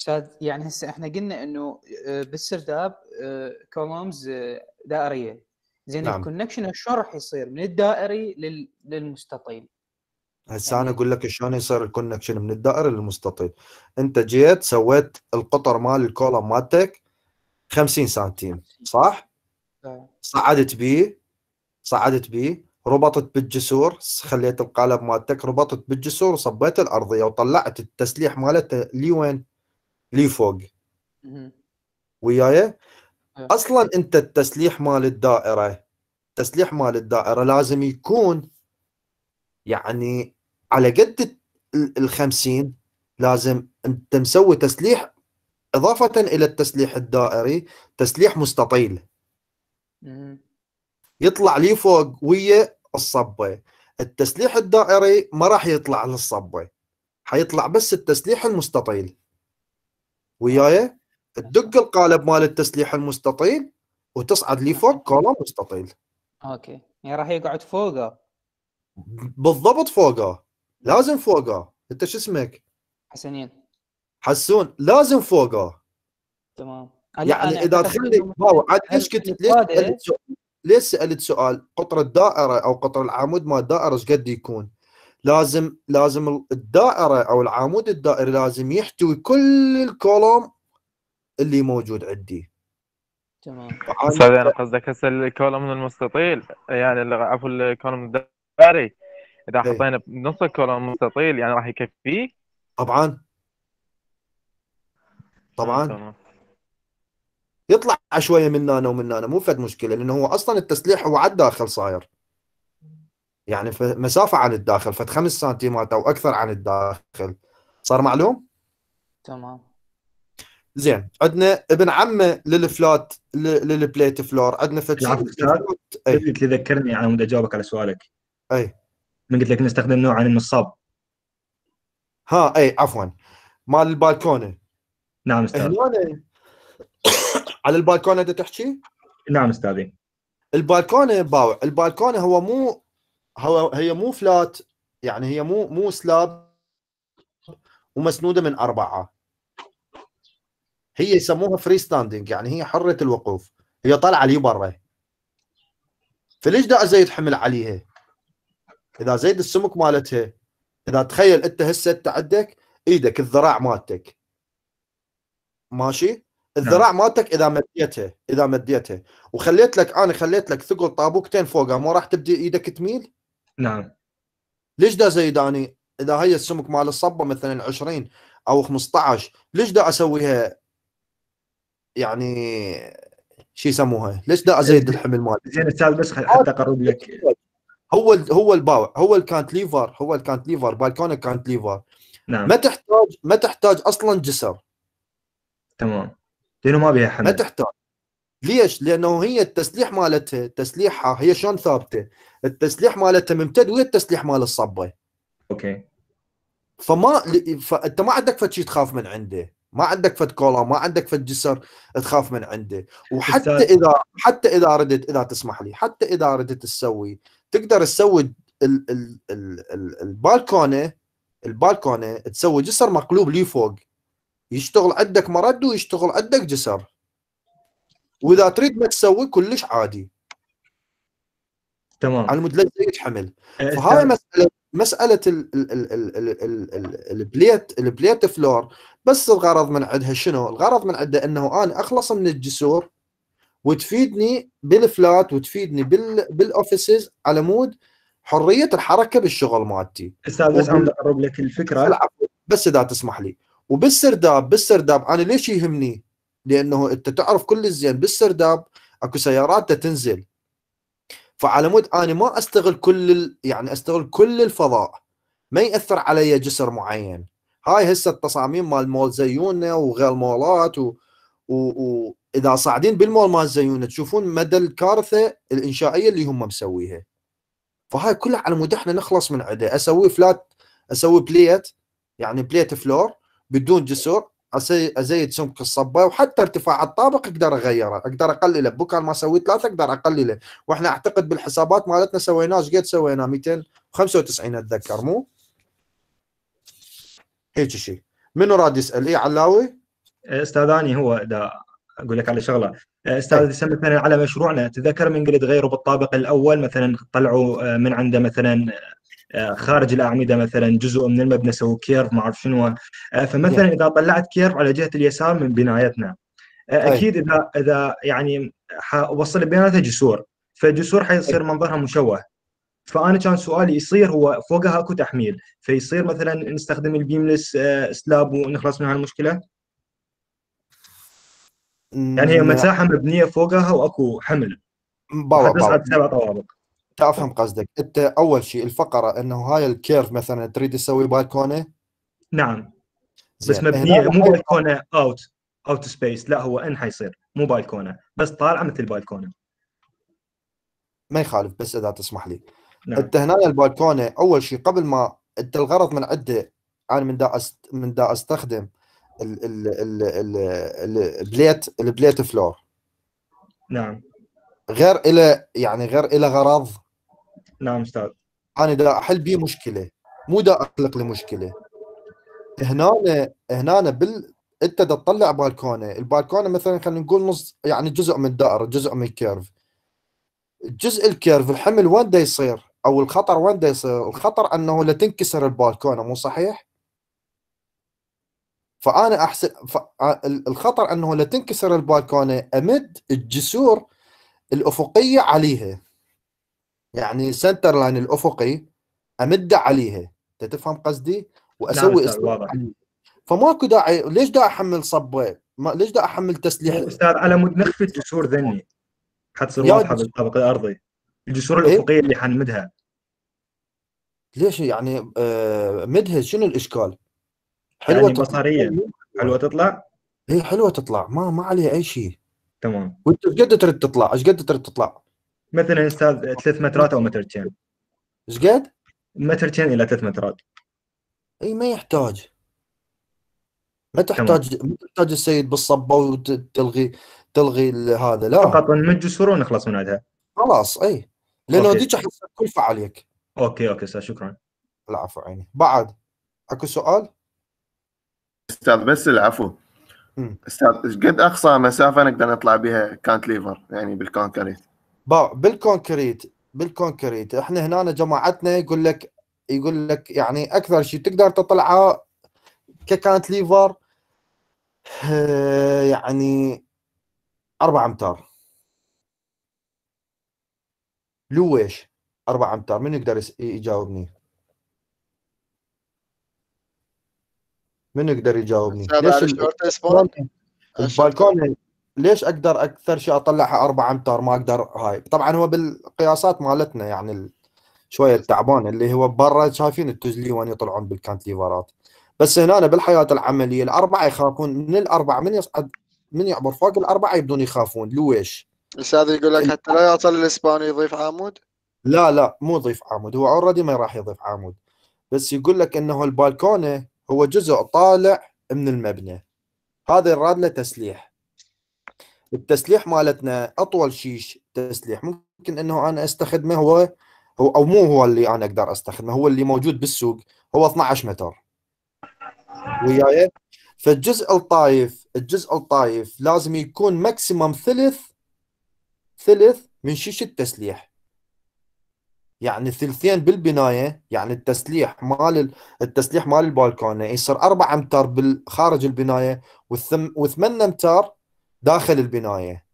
استاذ يعني هسه احنا قلنا انه آه، بالسرداب كولومز آه، آه، دائريه زين نعم. الكونكشن شلون راح يصير من الدائري للمستطيل هسه يعني... انا اقول لك شلون يصير الكونكشن من الدائري للمستطيل انت جيت سويت القطر مال الكولوم مالتك 50 سنتيم صح؟ طيب. صعدت بيه صعدت بيه ربطت بالجسور خليت القالب مالتك ربطت بالجسور وصبيت الارضيه وطلعت التسليح مالته لي وين؟ لي فوق وياي أه. اصلا انت التسليح مال الدائره التسليح مال الدائره لازم يكون يعني على قد ال 50 لازم انت مسوي تسليح اضافه الى التسليح الدائري تسليح مستطيل يطلع لي فوق ويا الصبه التسليح الدائري ما راح يطلع للصبه حيطلع بس التسليح المستطيل وياي تدق القالب مال التسليح المستطيل وتصعد لي فوق كولوم مستطيل اوكي يعني راح يقعد فوقه بالضبط فوقه لازم فوقه انت شو اسمك حسنين حسون لازم فوقه تمام يعني اذا تخلي واو عاد ليش كنت ليش ليش سالت سؤال قطر الدائره او قطر العمود ما الدائره ايش قد يكون لازم لازم الدائره او العمود الدائري لازم يحتوي كل الكولوم اللي موجود عندي تمام استاذ انا قصدك هسه الكولوم المستطيل يعني عفوا الكولوم الدائري اذا إيه. حطينا بنص الكولوم المستطيل يعني راح يكفيه طبعا طبعا يطلع شويه من هنا ومن هنا مو فد مشكله لانه هو اصلا التسليح هو على الداخل صاير يعني مسافه عن الداخل فد 5 سنتيمات او اكثر عن الداخل صار معلوم؟ تمام زين عندنا ابن عمه للفلات للبليت فلور عندنا فد تذكرني على مود اجاوبك على سؤالك اي من قلت لك نستخدم نوع عن النصاب ها اي عفوا مال البالكونه نعم استاذ على البالكونه انت تحكي؟ نعم استاذي البالكونه باوع البالكونه هو مو هو هي مو فلات يعني هي مو مو سلاب ومسنوده من اربعه هي يسموها فري ستاندينج يعني هي حره الوقوف هي طالعه لي برا فليش دا زيد حمل عليها؟ اذا زيد السمك مالتها اذا تخيل انت هسه انت عندك ايدك الذراع مالتك ماشي نعم. الذراع مالتك اذا مديته اذا مديته وخليت لك انا خليت لك ثقل طابوقتين فوقها مو راح تبدي ايدك تميل؟ نعم ليش دا زيد اذا هي السمك مال الصبه مثلا 20 او 15 ليش دا اسويها يعني شو يسموها؟ ليش دا ازيد الحمل مالي؟ زين استاذ بس حتى اقرب لك هو هو الباوع هو الكانت ليفر هو الكانت ليفر بالكونه كانت ليفر نعم ما تحتاج ما تحتاج اصلا جسر تمام لانه ما بيها حمل ما تحتاج ليش؟ لانه هي التسليح مالتها تسليحها هي شلون ثابته؟ التسليح مالتها ممتد ويا التسليح مال الصبه. اوكي. فما فانت ما عندك فد شيء تخاف من عنده، ما عندك فد كولا، ما عندك فد جسر تخاف من عنده، وحتى اذا حتى اذا ردت اذا تسمح لي، حتى اذا ردت تسوي تقدر تسوي البالكونه البالكونه تسوي جسر مقلوب لي فوق يشتغل عندك مرد ويشتغل عندك جسر واذا تريد ما تسوي كلش عادي تمام على المدلج حمل إيه، فهاي مساله مساله البليت البليت فلور بس الغرض من عندها شنو؟ الغرض من عندها انه انا اخلص من الجسور وتفيدني بالفلات وتفيدني بال بالاوفيسز على مود حريه الحركه بالشغل مالتي استاذ بس عم اقرب لك الفكره بس اذا تسمح لي وبالسرداب بالسرداب انا ليش يهمني؟ لانه انت تعرف كل الزين بالسرداب اكو سيارات تنزل فعلى مود انا ما استغل كل ال... يعني استغل كل الفضاء ما ياثر علي جسر معين هاي هسه التصاميم مال مول زيونة وغير مولات و... و... و... اذا صاعدين بالمول مال زيونة تشوفون مدى الكارثه الانشائيه اللي هم مسويها فهاي كلها على مود احنا نخلص من عده اسوي فلات اسوي بليت يعني بليت فلور بدون جسور ازيد سمك الصبه وحتى ارتفاع الطابق اقدر اغيره اقدر اقلله بكره ما اسوي ثلاثه اقدر اقلله واحنا اعتقد بالحسابات مالتنا سويناه ايش قد سوينا 295 اتذكر مو هيك شيء منو راد يسال اي علاوي استاذ اني هو دا اقول لك على شغله استاذ دسم إيه. مثلا على مشروعنا تذكر من قلت غيروا بالطابق الاول مثلا طلعوا آه، من عنده مثلا آه، آه، خارج الاعمده مثلا جزء من المبنى سووا كيرف ما اعرف شنو آه، فمثلا اذا طلعت كيرف على جهه اليسار من بنايتنا آه، اكيد اذا اذا يعني وصل بيناتها جسور فالجسور حيصير منظرها مشوه فانا كان سؤالي يصير هو فوقها اكو تحميل فيصير مثلا نستخدم البيملس سلاب ونخلص من هالمشكله يعني هي مساحه مبنيه فوقها واكو حمل بابا بابا سبع طوابق تفهم قصدك انت اول شيء الفقره انه هاي الكيرف مثلا تريد تسوي بالكونه نعم بس مبنيه مو بالكونه اوت اوت سبيس لا هو ان حيصير مو بالكونه بس طالعه مثل بالكونه ما يخالف بس اذا تسمح لي نعم. انت هنا البالكونه اول شيء قبل ما انت الغرض من عده انا من دا أست... من دا استخدم ال... ال... ال... ال... البليت البليت فلور نعم غير الى يعني غير الى غرض نعم استاذ انا دا احل بيه مشكله مو دا اخلق لي مشكله هنا هنا بال انت دا تطلع بالكونه البالكونه مثلا خلينا نقول نص يعني جزء من الدائره جزء من الكيرف الجزء الكيرف الحمل وين دا يصير او الخطر وين دا يصير الخطر انه لا تنكسر البالكونه مو صحيح فانا احسن ف... الخطر انه لا تنكسر البالكونه امد الجسور الافقيه عليها يعني سنتر لاين الافقي امد عليها انت تفهم قصدي واسوي استيل فماكو داعي ليش دا احمل صبه ما ليش دا احمل تسليح استاذ على مود نخفي جسور ذني حتصير واضحه بالطابق الارضي الجسور إيه؟ الافقيه إيه؟ اللي حنمدها ليش يعني آه مدها شنو الاشكال؟ حلوه يعني بصريه حلوه تطلع؟ هي إيه، حلوه تطلع ما ما عليها اي شيء تمام وانت ايش قد تريد تطلع؟ ايش قد تريد تطلع؟ مثلا استاذ ثلاث مترات او مترتين ايش قد؟ مترتين الى ثلاث مترات اي ما يحتاج ما تحتاج ما تحتاج السيد بالصبه وتلغي تلغي هذا لا فقط نمج الصوره ونخلص من عندها خلاص اي لانه ذيك احس كلفه عليك اوكي اوكي استاذ شكرا العفو عيني بعد اكو سؤال استاذ بس العفو استاذ قد اقصى مسافه نقدر نطلع بها كانت ليفر يعني بالكونكريت بالكونكريت بالكونكريت احنا هنا جماعتنا يقول لك يقول لك يعني اكثر شيء تقدر تطلعه ككانت ليفر آه، يعني 4 امتار لويش 4 امتار من يقدر يجاوبني من يقدر يجاوبني ليش البالكون ليش اقدر اكثر شيء اطلعها 4 امتار ما اقدر هاي طبعا هو بالقياسات مالتنا يعني شويه التعبان اللي هو برا شايفين التزلي وين يطلعون بالكانتليفرات بس هنا أنا بالحياه العمليه الاربعه يخافون من الاربعه من يصعد من يعبر فوق الاربعه يبدون يخافون لويش؟ الاستاذ يقول لك حتى لا يوصل الاسباني يضيف عمود؟ لا لا مو يضيف عمود هو اوريدي ما راح يضيف عمود بس يقول لك انه البالكونه هو جزء طالع من المبنى هذا يراد له تسليح التسليح مالتنا اطول شيء تسليح ممكن انه انا استخدمه هو هو او مو هو اللي انا اقدر استخدمه هو اللي موجود بالسوق هو 12 متر وياي فالجزء الطايف الجزء الطايف لازم يكون ماكسيمم ثلث ثلث من شيش التسليح يعني ثلثين بالبنايه يعني التسليح مال التسليح مال البالكونه يصير 4 امتار خارج البنايه و8 امتار داخل البنايه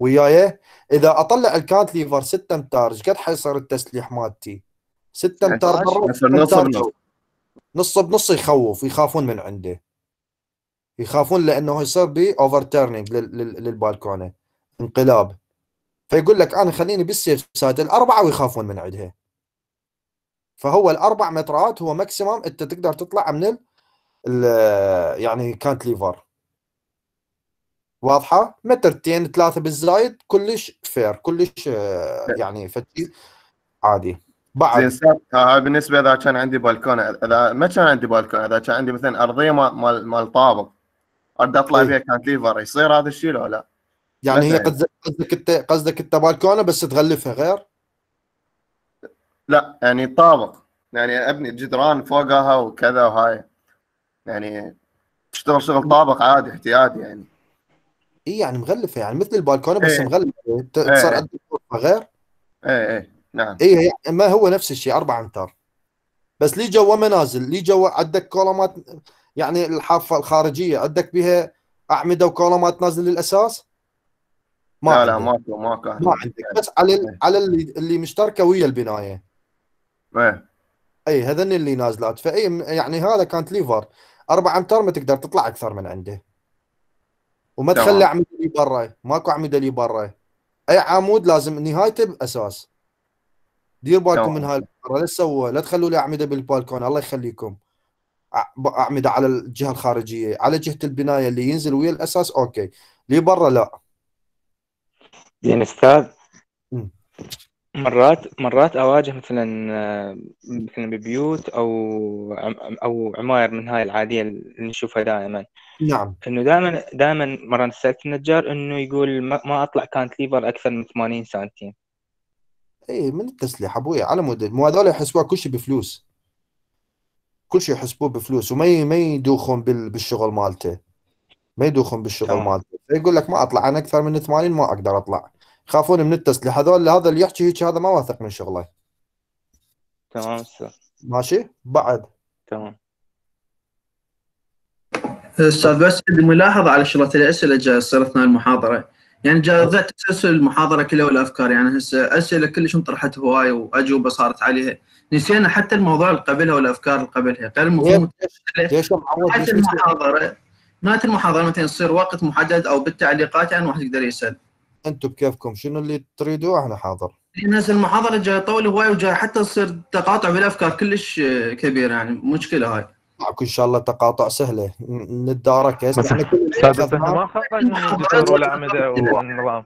وياي اذا اطلع الكانت ليفر 6 امتار ايش قد حيصير التسليح مالتي 6 يعني امتار يعني نص نص بنص يخوف يخافون من عنده يخافون لانه يصير بي اوفر تيرنينج للبالكونه انقلاب فيقول لك انا خليني بالسيف سايد الاربعه ويخافون من عندها فهو الاربع مترات هو ماكسيمم انت تقدر تطلع من ال يعني كانت ليفر واضحه مترتين ثلاثه بالزايد كلش فير كلش آه، يعني فتي عادي بعد زين آه، بالنسبه اذا كان عندي بالكونه اذا ما كان عندي بالكونه اذا كان عندي مثلا ارضيه مال مال طابق ارد اطلع إيه. كانت ليفر يصير هذا الشيء لو لا؟ يعني هي قصدك انت قصدك انت بالكونه بس تغلفها غير؟ لا يعني طابق يعني ابني جدران فوقها وكذا وهاي يعني تشتغل شغل طابق عادي احتياطي يعني اي يعني مغلفه يعني مثل البلكونه بس ايه. مغلفه إيه. صار قد غير ايه ايه نعم اي ما هو نفس الشيء 4 امتار بس لي جوا منازل لي جوا عندك كولومات يعني الحافه الخارجيه عندك بها اعمده وكولومات نازل للاساس ما لا عندك. لا ماكو ماكو ما عندك بس على ايه. على اللي اللي مشتركه ويا البنايه ايه اي هذن اللي نازلات فاي يعني هذا كانت ليفر 4 امتار ما تقدر تطلع اكثر من عنده وما تخلي طبعا. عمود اللي برا ماكو عمود اللي برا اي عمود لازم نهايته باساس دير بالكم من هاي الفكره لا تسووها لا تخلوا لي اعمده بالبالكون الله يخليكم اعمده على الجهه الخارجيه على جهه البنايه اللي ينزل ويا الاساس اوكي لي برا لا زين يعني استاذ مرات مرات اواجه مثلا آه، مثلا ببيوت او او عماير من هاي العاديه اللي نشوفها دائما نعم انه دائما دائما مره سالت النجار انه يقول ما اطلع كانت ليفر اكثر من 80 سنتيم اي من التسليح ابوي على مود مو هذول يحسبوها كل شيء بفلوس كل شيء يحسبوه بفلوس وما ما يدوخون بالشغل مالته ما يدوخون بالشغل مالته يقول لك ما اطلع انا اكثر من 80 ما اقدر اطلع يخافون من التسليح هذول هذا اللي يحكي هيك هذا ما واثق من شغله تمام ماشي بعد تمام استاذ بس ملاحظه على شغله الاسئله جاء تصير اثناء المحاضره يعني جاء تسلسل المحاضره كلها والافكار يعني هسه اسئله كلش انطرحت هواي واجوبه صارت عليها نسينا حتى الموضوع اللي قبلها والافكار اللي قبلها غير المفهوم حتى المحاضره نهايه المحاضره مثلا يصير وقت محدد او بالتعليقات يعني واحد يقدر يسال انتم بكيفكم شنو اللي تريدوه احنا حاضر الناس إيه، المحاضره جاي طول هواي وجاي حتى تصير تقاطع بالافكار كلش كبير يعني مشكله هاي معك ان شاء الله تقاطع سهله نتدارك يعني ما خرجنا من الدستور والنظام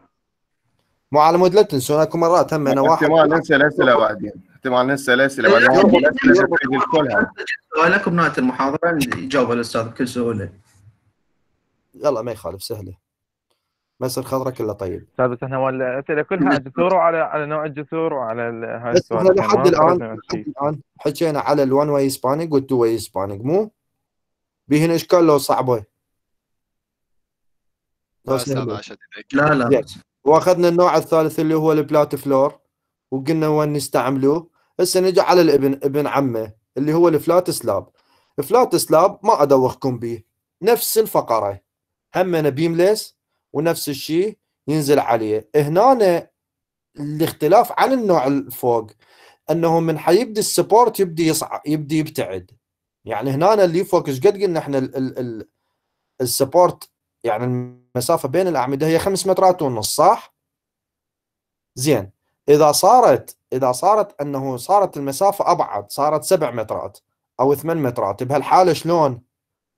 مو على مود لا تنسون اكو مرات هم انا واحد احتمال ننسى الاسئله بعدين احتمال ننسى الاسئله بعدين سؤالك بنهايه المحاضره يجاوب الاستاذ بكل سهوله يلا ما يخالف سهله بس الخضره كلها طيب طيب بس احنا الاسئله كلها جسور وعلى على نوع الجسور وعلى هاي بس احنا يعني، لحد الان لحد الان حكينا على الوان واي سبانك والتو واي سبانك مو؟ بيهن اشكال لو صعبه لو لا لا واخذنا النوع الثالث اللي هو البلات فلور وقلنا وين نستعملوه هسه نجي على الابن ابن عمه اللي هو الفلات سلاب فلات سلاب ما ادوخكم به نفس الفقره هم بيمليس ونفس الشيء ينزل عليه هنا الاختلاف عن النوع الفوق انه من حيبدي السبورت يبدي يصعد يبدي يبتعد يعني هنا اللي فوق ايش قد قلنا احنا السبورت يعني المسافه بين الاعمده هي 5 مترات ونص صح؟ زين اذا صارت اذا صارت انه صارت المسافه ابعد صارت 7 مترات او 8 مترات بهالحاله شلون؟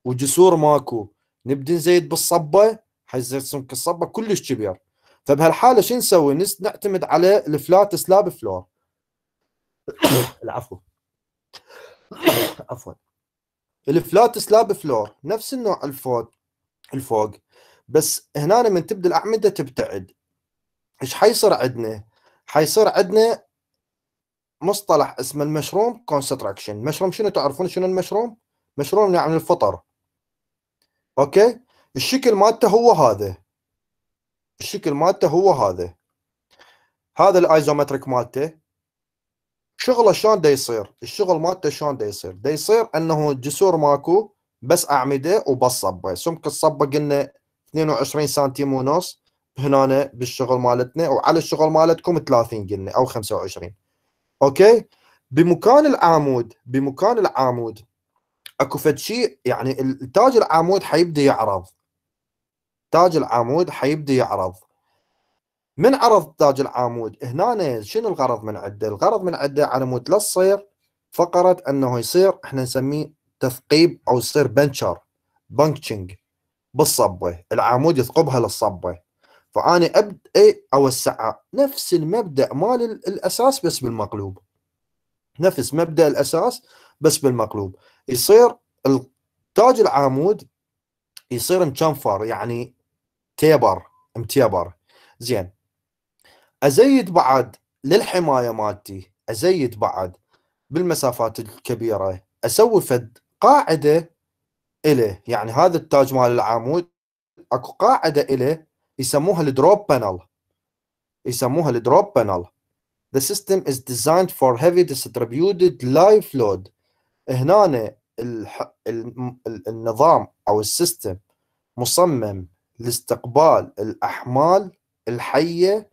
وجسور ماكو نبدي نزيد بالصبه حيصير الصبه كلش كبير فبهالحاله شو نسوي؟ نعتمد على الفلات سلاب فلور العفو عفوا الفلات سلاب فلور نفس النوع الفوق الفوق بس هنا من تبدا الاعمده تبتعد ايش حيصير عندنا؟ حيصير عندنا مصطلح اسمه المشروم كونستراكشن، مشروم شنو تعرفون شنو المشروم؟ مشروم يعني الفطر اوكي؟ الشكل مالته هو هذا الشكل مالته هو هذا هذا الايزومتريك مالته شغله شلون دا يصير الشغل مالته شلون دا يصير دا يصير انه جسور ماكو بس اعمده وبس صبه سمك الصبه قلنا 22 سنتيم ونص هنا بالشغل مالتنا وعلى الشغل مالتكم 30 قلنا او 25 اوكي بمكان العمود بمكان العمود اكو فد شيء يعني التاج العمود حيبدا يعرض تاج العمود حيبدي يعرض من عرض تاج العمود هنا شنو الغرض من عده الغرض من عده على مود لا تصير فقره انه يصير احنا نسميه تثقيب او يصير بنشر بنكشنج بالصبه العمود يثقبها للصبه فاني ابدا إيه؟ اوسعها نفس المبدا مال الاساس بس بالمقلوب نفس مبدا الاساس بس بالمقلوب يصير تاج العمود يصير مشنفر يعني تيبر امتيبر زين ازيد بعد للحمايه مالتي ازيد بعد بالمسافات الكبيره اسوي فد قاعده اله يعني هذا التاج مال العمود اكو قاعده اله يسموها الدروب بانل يسموها الدروب بانل The system is designed for heavy distributed live load هنا الح... النظام او السيستم مصمم لاستقبال الأحمال الحية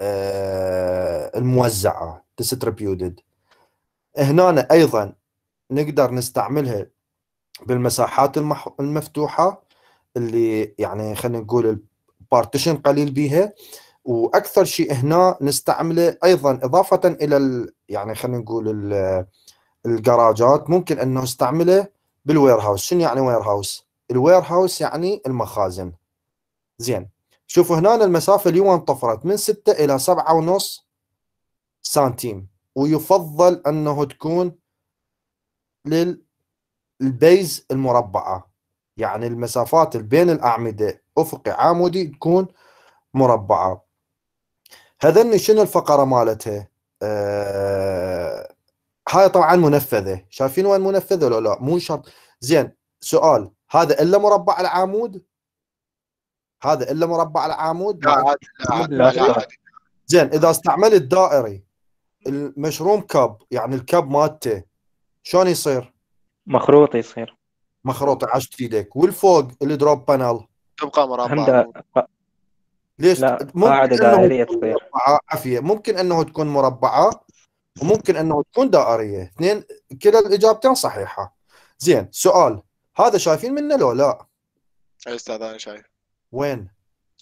آه، الموزعة distributed هنا أيضا نقدر نستعملها بالمساحات المفتوحة اللي يعني خلينا نقول البارتيشن قليل بيها واكثر شيء هنا نستعمله ايضا اضافه الى ال يعني خلينا نقول الجراجات ممكن انه نستعمله بالوير هاوس شنو يعني وير هاوس الوير هاوس يعني المخازن زين شوفوا هنا المسافة اليوم انطفرت من 6 إلى 7 ونص سنتيم ويفضل أنه تكون للبيز المربعة يعني المسافات بين الأعمدة أفقي عمودي تكون مربعة هذن شنو الفقرة مالتها آه هاي طبعا منفذة شايفين وين منفذة ولا لا مو شرط زين سؤال هذا الا مربع العمود هذا الا مربع العمود لا لا لا, زين اذا استعملت دائري المشروم كب يعني الكب مالته شلون يصير؟ مخروط يصير مخروط عشت ايدك والفوق الدروب بانل تبقى مربع ليش؟ لا قاعدة دائرية تصير عافية ممكن انه تكون مربعة وممكن انه تكون دائرية اثنين كلا الاجابتين صحيحة زين سؤال هذا شايفين منه لو لا؟ اي استاذ انا شايف وين؟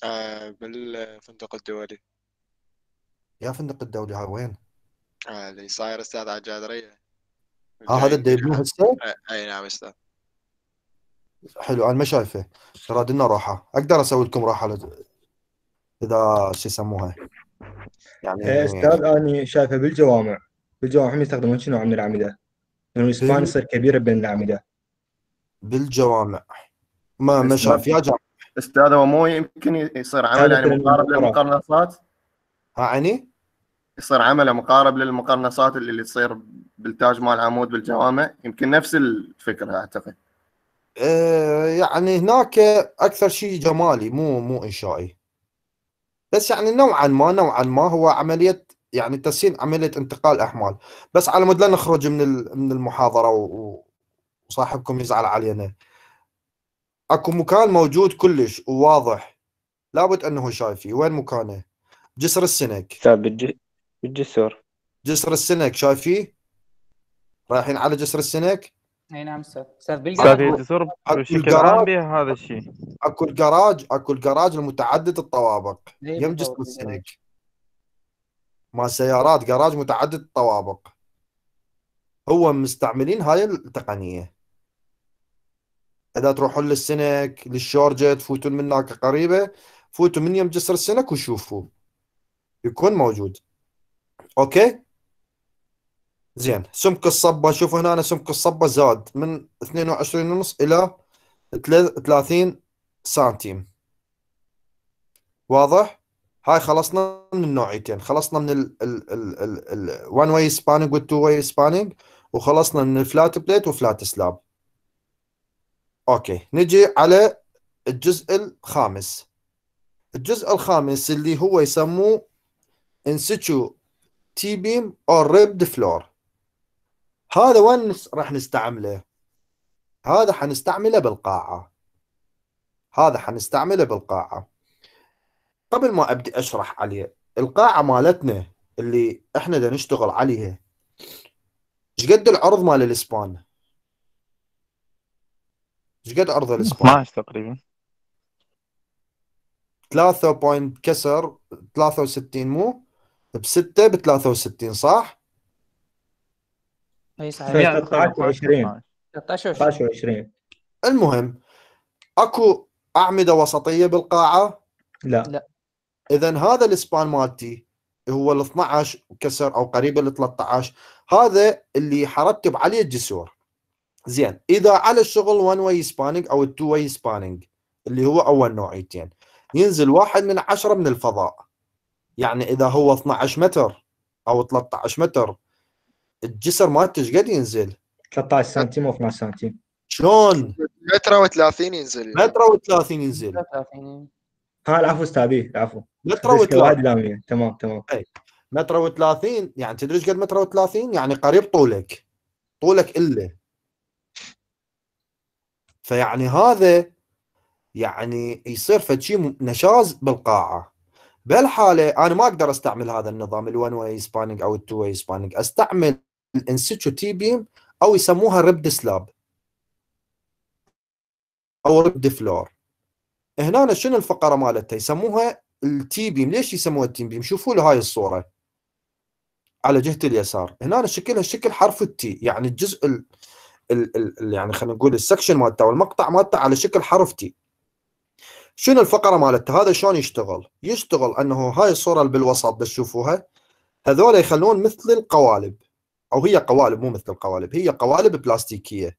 آه بالفندق الدولي يا فندق الدولي هاي وين؟ آه اللي صاير استاذ على الجادريه اه هذا اللي يبنوه هسه؟ اي نعم استاذ حلو انا ما شايفه ترى لنا راحه اقدر اسوي لكم راحه لد... اذا شو يسموها يعني إيه، استاذ اني شايفه بالجوامع بالجوامع هم يستخدمون شنو نوع من الاعمده؟ لانه الاسبان يصير كبيره بين الاعمده بالجوامع ما مشى فيها جامع استاذ مو يمكن يصير عمل يعني مقارب للمقرنصات عني يصير عمله مقارب للمقرنصات اللي, اللي تصير بالتاج مال عمود بالجوامع يمكن نفس الفكره اعتقد آه، يعني هناك اكثر شيء جمالي مو مو انشائي بس يعني نوعا ما نوعا ما هو عمليه يعني تسهيل عمليه انتقال احمال بس على مود لا نخرج من من المحاضره و وصاحبكم يزعل علينا اكو مكان موجود كلش وواضح لابد انه شايفي وين مكانه جسر السنك طيب، بالجسر جسر السنك شايفيه رايحين على جسر السنك اي نعم استاذ استاذ بالجسر بشكل عام هذا الشيء اكو الجراج اكو الجراج المتعدد الطوابق إيه، يم جسر السنك ما سيارات جراج متعدد الطوابق هو مستعملين هاي التقنية اذا تروحون للسنك للشورجة تفوتون من هناك قريبة فوتوا من يم جسر السنك وشوفوا يكون موجود اوكي زين سمك الصبة شوفوا هنا أنا سمك الصبة زاد من 22 ونص إلى 30 سنتيم واضح هاي خلصنا من النوعيتين خلصنا من ال ال ال ال ال one way spanning two way spanning وخلصنا من الفلات بليت وفلات سلاب اوكي نجي على الجزء الخامس الجزء الخامس اللي هو يسموه سيتو تي بيم او ريبد فلور هذا وين راح نستعمله هذا حنستعمله بالقاعة هذا حنستعمله بالقاعة قبل ما ابدي اشرح عليه القاعة مالتنا اللي احنا دا نشتغل عليها ايش قد العرض مال الاسبان؟ ايش قد عرض الاسبان؟ 12 تقريبا 3 بوينت كسر 63 مو ب 6 ب 63 صح؟ اي صحيح 13 و20 13 و20 المهم اكو اعمده وسطيه بالقاعه؟ لا لا اذا هذا الاسبان مالتي هو ال 12 كسر او قريب ال 13 هذا اللي حرتب عليه الجسور زين اذا على الشغل وان واي سباننج او التو واي سباننج اللي هو اول نوعيتين ينزل واحد من عشرة من الفضاء يعني اذا هو 12 متر او 13 متر الجسر مالته ايش قد ينزل؟ 13 سنتيم او 12 سنتيم شلون؟ متر و30 ينزل متر و30 ينزل 30. ها العفو استاذ العفو متر و30 تمام تمام أي. متر و30 يعني تدري ايش قد متر و30 يعني قريب طولك طولك الا فيعني هذا يعني يصير شيء نشاز بالقاعه بهالحاله انا ما اقدر استعمل هذا النظام الون واي سباننج او التو واي سباننج استعمل الانسيتشو تي بيم او يسموها ريبد سلاب او ريبد فلور هنا شنو الفقره مالتها يسموها التي بيم ليش يسموها التي بيم شوفوا له هاي الصوره على جهه اليسار هنا أنا شكلها شكل حرف التي يعني الجزء ال ال ال يعني خلينا نقول السكشن مالته والمقطع مالته على شكل حرف تي شنو الفقره مالته هذا شلون يشتغل يشتغل انه هاي الصوره اللي بالوسط تشوفوها هذول يخلون مثل القوالب او هي قوالب مو مثل القوالب هي قوالب بلاستيكيه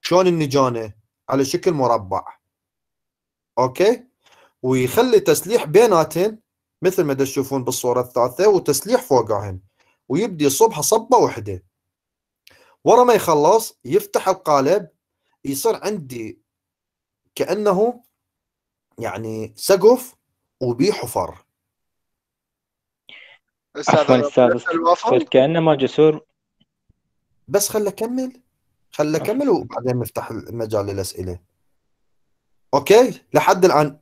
شلون النجانه على شكل مربع اوكي ويخلي تسليح بيناتهم مثل ما تشوفون بالصوره الثالثه وتسليح فوقهم ويبدي يصبها صبة واحدة ورا ما يخلص يفتح القالب يصير عندي كأنه يعني سقف وبي حفر عفوا استاذ كانما جسور بس خلي اكمل خلي اكمل وبعدين نفتح المجال للاسئله اوكي لحد الان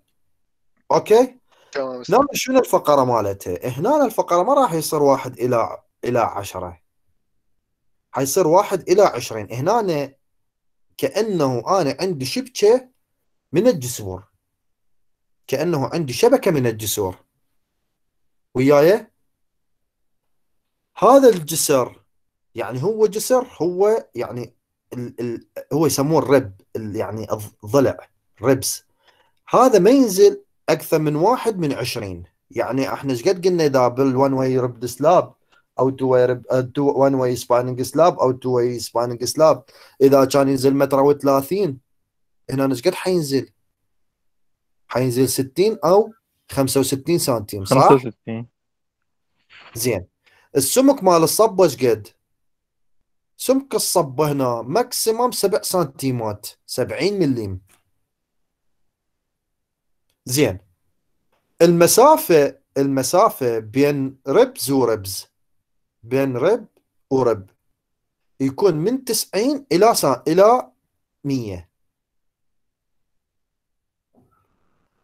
اوكي تمام نعم، شنو الفقره مالتها؟ هنا الفقره ما راح يصير واحد الى إلى عشرة حيصير واحد إلى عشرين هنا أنا كأنه أنا عندي شبكة من الجسور كأنه عندي شبكة من الجسور وياي هذا الجسر يعني هو جسر هو يعني ال ال هو يسموه الرب يعني الضلع ربس هذا ما ينزل اكثر من واحد من عشرين يعني احنا ايش قد قلنا اذا بالون واي ريب سلاب او تو واي وان واي سباننج سلاب او تو واي سباننج سلاب اذا كان ينزل متر و30 هنا ايش قد حينزل؟ حينزل 60 او 65 سنتيم صح؟ 65 زين السمك مال الصبه ايش قد؟ سمك الصبه هنا ماكسيموم 7 سنتيمات 70 مليم زين المسافه المسافه بين ربز وربز بين رب ورب يكون من 90 إلى سا... إلى 100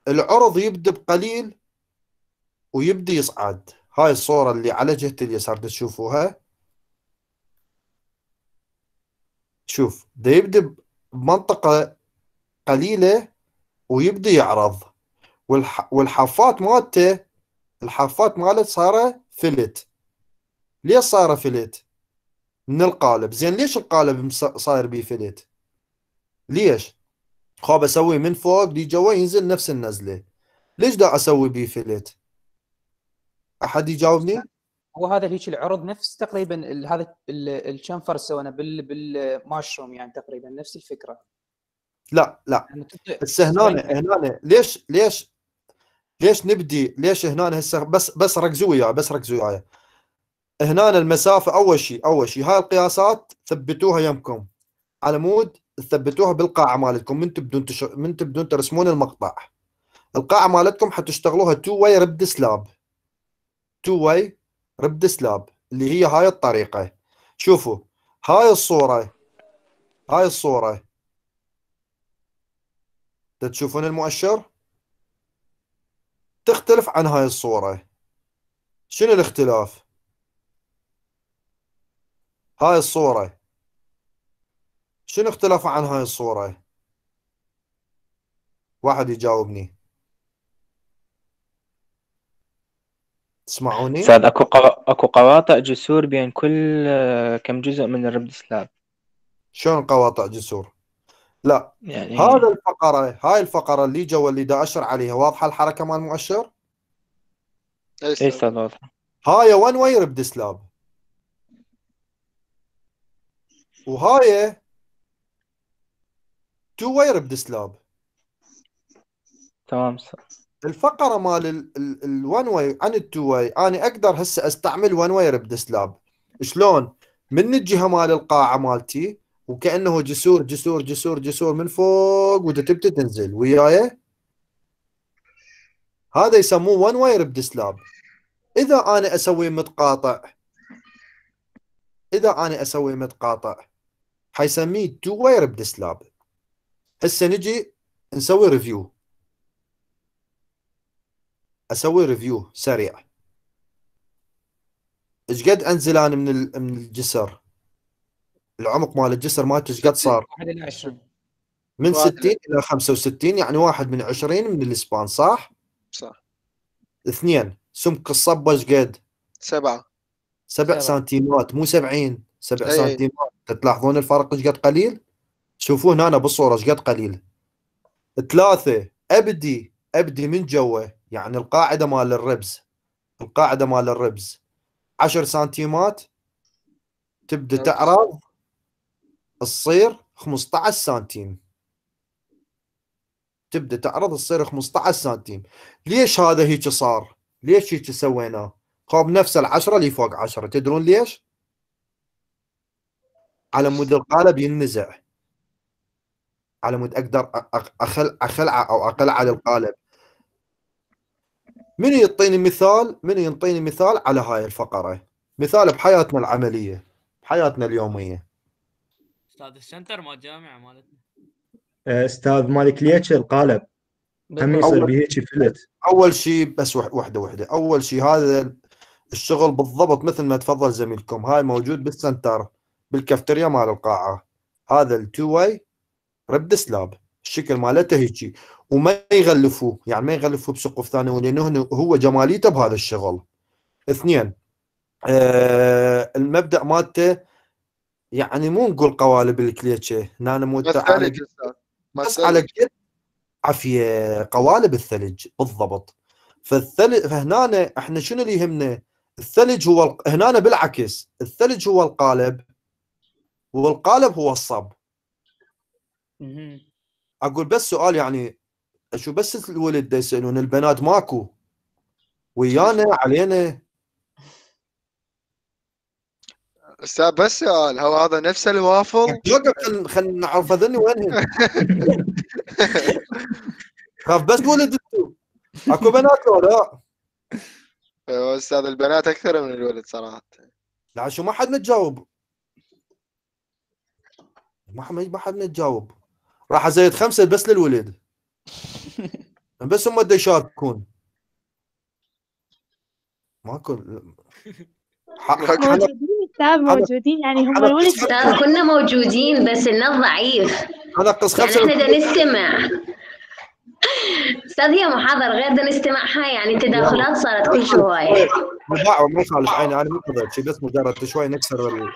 العرض يبدأ بقليل ويبدأ يصعد هاي الصورة اللي على جهة اليسار تشوفوها شوف ده يبدأ بمنطقة قليلة ويبدأ يعرض والح... والحافات مالته الحافات مالته صارت فلت ليش صايره فليت من القالب زين ليش القالب صاير بيه فليت ليش خاب اسوي من فوق دي جوا ينزل نفس النزله ليش دا اسوي بيه فليت احد يجاوبني هو هذا هيك العرض نفس تقريبا هذا الشنفر سوينا بال بالماشروم يعني تقريبا نفس الفكره لا لا هسه هنا هنا ليش ليش ليش نبدي ليش هنا هسه بس بس ركزوا وياي بس ركزوا وياي هنا المسافة أول شيء أول شيء هاي القياسات ثبتوها يمكم على مود تثبتوها بالقاعة مالتكم من تبدون تش... من تبدون ترسمون المقطع القاعة مالتكم حتشتغلوها تو واي ربد سلاب تو واي ربد سلاب اللي هي هاي الطريقة شوفوا هاي الصورة هاي الصورة تشوفون المؤشر تختلف عن هاي الصورة شنو الاختلاف؟ هاي الصورة شنو اختلف عن هاي الصورة واحد يجاوبني تسمعوني سعد اكو قو... اكو قواطع جسور بين كل آه، كم جزء من الربد سلاب شلون قواطع جسور لا يعني... هذا الفقره هاي الفقره اللي جوا اللي دا اشر عليها واضحه الحركه مال المؤشر اي استاذ واضحه هاي وين وين ربد سلاب وهاي تو وير بدسلاب تمام الفقره مال الون واي عن التو واي انا اقدر هسه استعمل ون واير بدسلاب شلون؟ من الجهه مال القاعه مالتي وكانه جسور جسور جسور جسور من فوق وتبتدي تنزل وياي هذا يسموه ون واير بدسلاب اذا انا اسوي متقاطع اذا انا اسوي متقاطع حيسميه تو واير بدسلاب هسه نجي نسوي ريفيو اسوي ريفيو سريع ايش قد انزل انا من من الجسر العمق مال الجسر مالته ايش قد صار؟ الى 20 من 60 الى 65 يعني واحد من 20 من الاسبان صح؟ صح اثنين سمك الصبه ايش قد؟ سبعه سبع سنتيمات مو 70 سبع سنتيمات تلاحظون الفرق ايش قد قليل شوفوا هنا بالصوره ايش قد قليل ثلاثه ابدي ابدي من جوه يعني القاعده مال الربز القاعده مال الربز 10 سنتيمات تبدا تعرض تصير 15 سنتيم تبدا تعرض تصير 15 سنتيم ليش هذا هيك صار؟ ليش هيك سويناه؟ خاب نفس العشرة اللي فوق عشرة تدرون ليش؟ على مود القالب ينزع على مود اقدر اخلع اخلعه او اقلعه للقالب من يعطيني مثال من يعطيني مثال على هاي الفقره مثال بحياتنا العمليه بحياتنا اليوميه استاذ السنتر مال الجامعه مالتنا آه، استاذ مالك ليش القالب هم يصير به فلت اول شيء بس وحده وحده اول شيء هذا الشغل بالضبط مثل ما تفضل زميلكم هاي موجود بالسنتر بالكافتيريا مال القاعه هذا التو واي ربد سلاب الشكل مالته هيجي وما يغلفوه يعني ما يغلفوه بسقف ثاني لانه هو جماليته بهذا الشغل اثنين آه المبدا مالته يعني مو نقول قوالب الكليتشه نانو على بس على قد عفيه قوالب الثلج بالضبط فالثلج فهنا احنا شنو اللي يهمنا الثلج هو هنا بالعكس الثلج هو القالب والقالب هو الصب اقول بس سؤال يعني شو بس الولد يسالون البنات ماكو ويانا علينا استاذ بس سؤال هو هذا نفس الوافل؟ توقف خلينا نعرف اذني وين خاف بس ولد اكو بنات ولا لا؟ استاذ البنات اكثر من الولد صراحه لا شو ما حد متجاوب ما حد ما حد يتجاوب راح ازيد خمسه بس للولد بس هم بده يشاركون ماكو موجودين موجودين يعني هم الولد كنا موجودين بس النت ضعيف هذا قص خمسه احنا بدنا نستمع استاذ هي محاضره غير دا نستمعها يعني تداخلات صارت كل شوي ما مو خالص عيني انا ما قدرت شيء بس مجرد شوي نكسر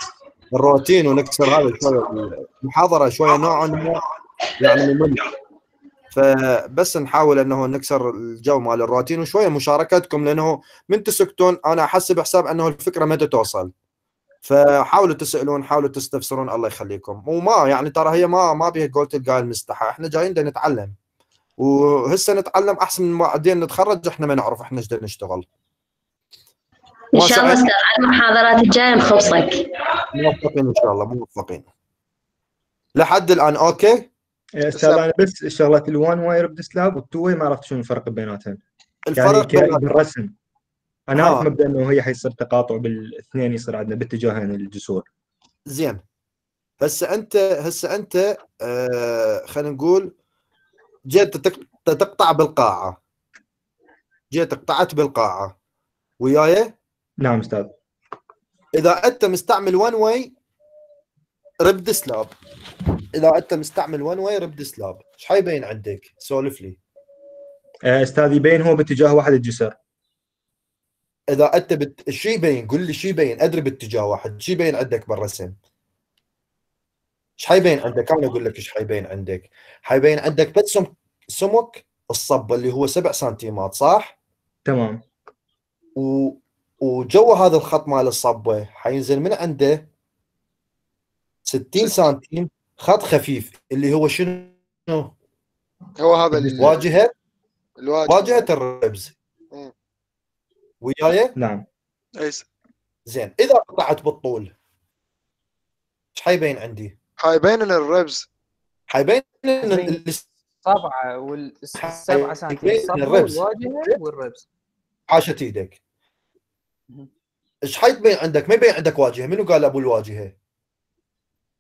الروتين ونكسر هذا شوي المحاضره شويه نوعا ما يعني ممل فبس نحاول انه نكسر الجو مال الروتين وشويه مشاركتكم لانه من تسكتون انا احسب حساب انه الفكره متى توصل فحاولوا تسالون حاولوا تستفسرون الله يخليكم وما يعني ترى هي ما ما بيها قولت القاي المستحى احنا جايين نتعلم وهسه نتعلم احسن من بعدين نتخرج احنا ما نعرف احنا ايش نشتغل ان شاء الله استاذ على المحاضرات الجايه نخلصك موفقين ان شاء الله موفقين لحد الان اوكي يا إيه، استاذ انا بس شغلات الوان واير بدسلاب والتو واي ما عرفت شنو الفرق بيناتهم الفرق يعني بالرسم انا اعرف آه. مبدا انه هي حيصير تقاطع بالاثنين يصير عندنا باتجاهين الجسور زين هسه انت هسه انت آه خلينا نقول جيت تقطع بالقاعه جيت قطعت بالقاعه وياي نعم استاذ اذا انت مستعمل وان واي ربد سلاب اذا انت مستعمل وان واي ربد سلاب ايش حيبين عندك سولف لي آه، استاذ يبين هو باتجاه واحد الجسر اذا انت بت... شي يبين قول لي شو يبين ادري باتجاه واحد شو يبين عندك بالرسم ايش حيبين عندك انا اقول لك ايش حيبين عندك حيبين عندك بس سم... سمك الصب اللي هو 7 سنتيمات صح تمام و... وجوا هذا الخط مال الصبه حينزل من عنده 60 سنتيم خط خفيف اللي هو شنو؟ هو هذا اللي واجهه الواجهه واجهه الربز إيه. وياي؟ نعم إيه. زين اذا قطعت بالطول ايش حيبين عندي؟ حيبين ان الربز حيبين ان السبعه والسبعه سنتيم الربز والواجهه والربز حاشت ايدك ايش حيبين عندك؟ ما يبين عندك واجهه، منو قال ابو الواجهه؟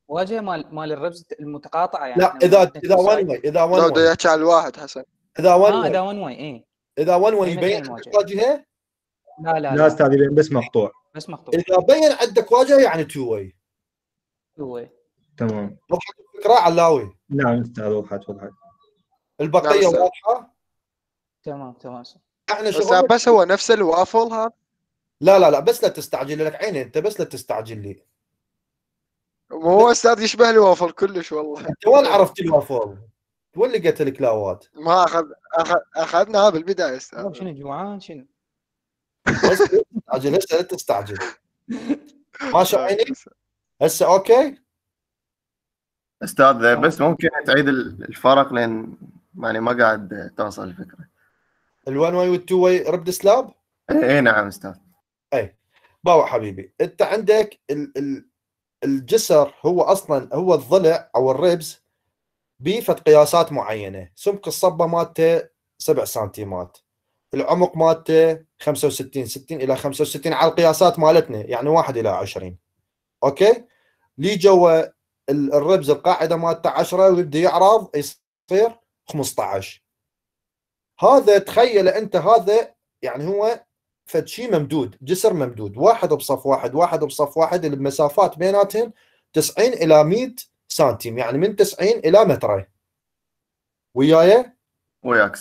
واجهه مال مال الربز المتقاطعه يعني لا اذا اذا وان واي اذا وان واي بده يحكي على الواحد حسن اذا وان آه، واي اذا وان واي اي اذا وان واي يبين عندك واجهه؟ لا لا لا استاذ يبين بس مقطوع بس مقطوع اذا بين عندك واجهه يعني تو واي تو واي تمام وضحت الفكره علاوي نعم استاذ وضحت وضحت البقيه نعم، واضحه تمام تمام احنا شغل بس هو نفس الوافل هذا لا لا لا بس لا تستعجل لك عيني انت بس لا تستعجل لي هو استاذ يشبه لي وافل كلش والله انت وين عرفت الوافل؟ وين لقيت الكلاوات؟ ما اخذ اخذ اخذناها بالبدايه استاذ شنو جوعان شنو؟ بس تستعجل هسه لا تستعجل ماشي عيني؟ هسه اوكي؟ استاذ بس ممكن تعيد الفرق لان يعني ما قاعد توصل الفكره ال1 واي وال2 واي ربد سلاب؟ اي نعم استاذ باوع حبيبي انت عندك ال ال الجسر هو اصلا هو الضلع او الربز بفت قياسات معينه سمك الصبه مالته 7 سنتيمات العمق مالته 65 60 الى 65 على القياسات مالتنا يعني 1 الى 20 اوكي لي جوا الربز القاعده مالته 10 ويبدا يعرض يصير 15 هذا تخيل انت هذا يعني هو فد شيء ممدود جسر ممدود واحد بصف واحد واحد بصف واحد المسافات بيناتهم 90 الى 100 سنتيم يعني من 90 الى مترين وياي وياك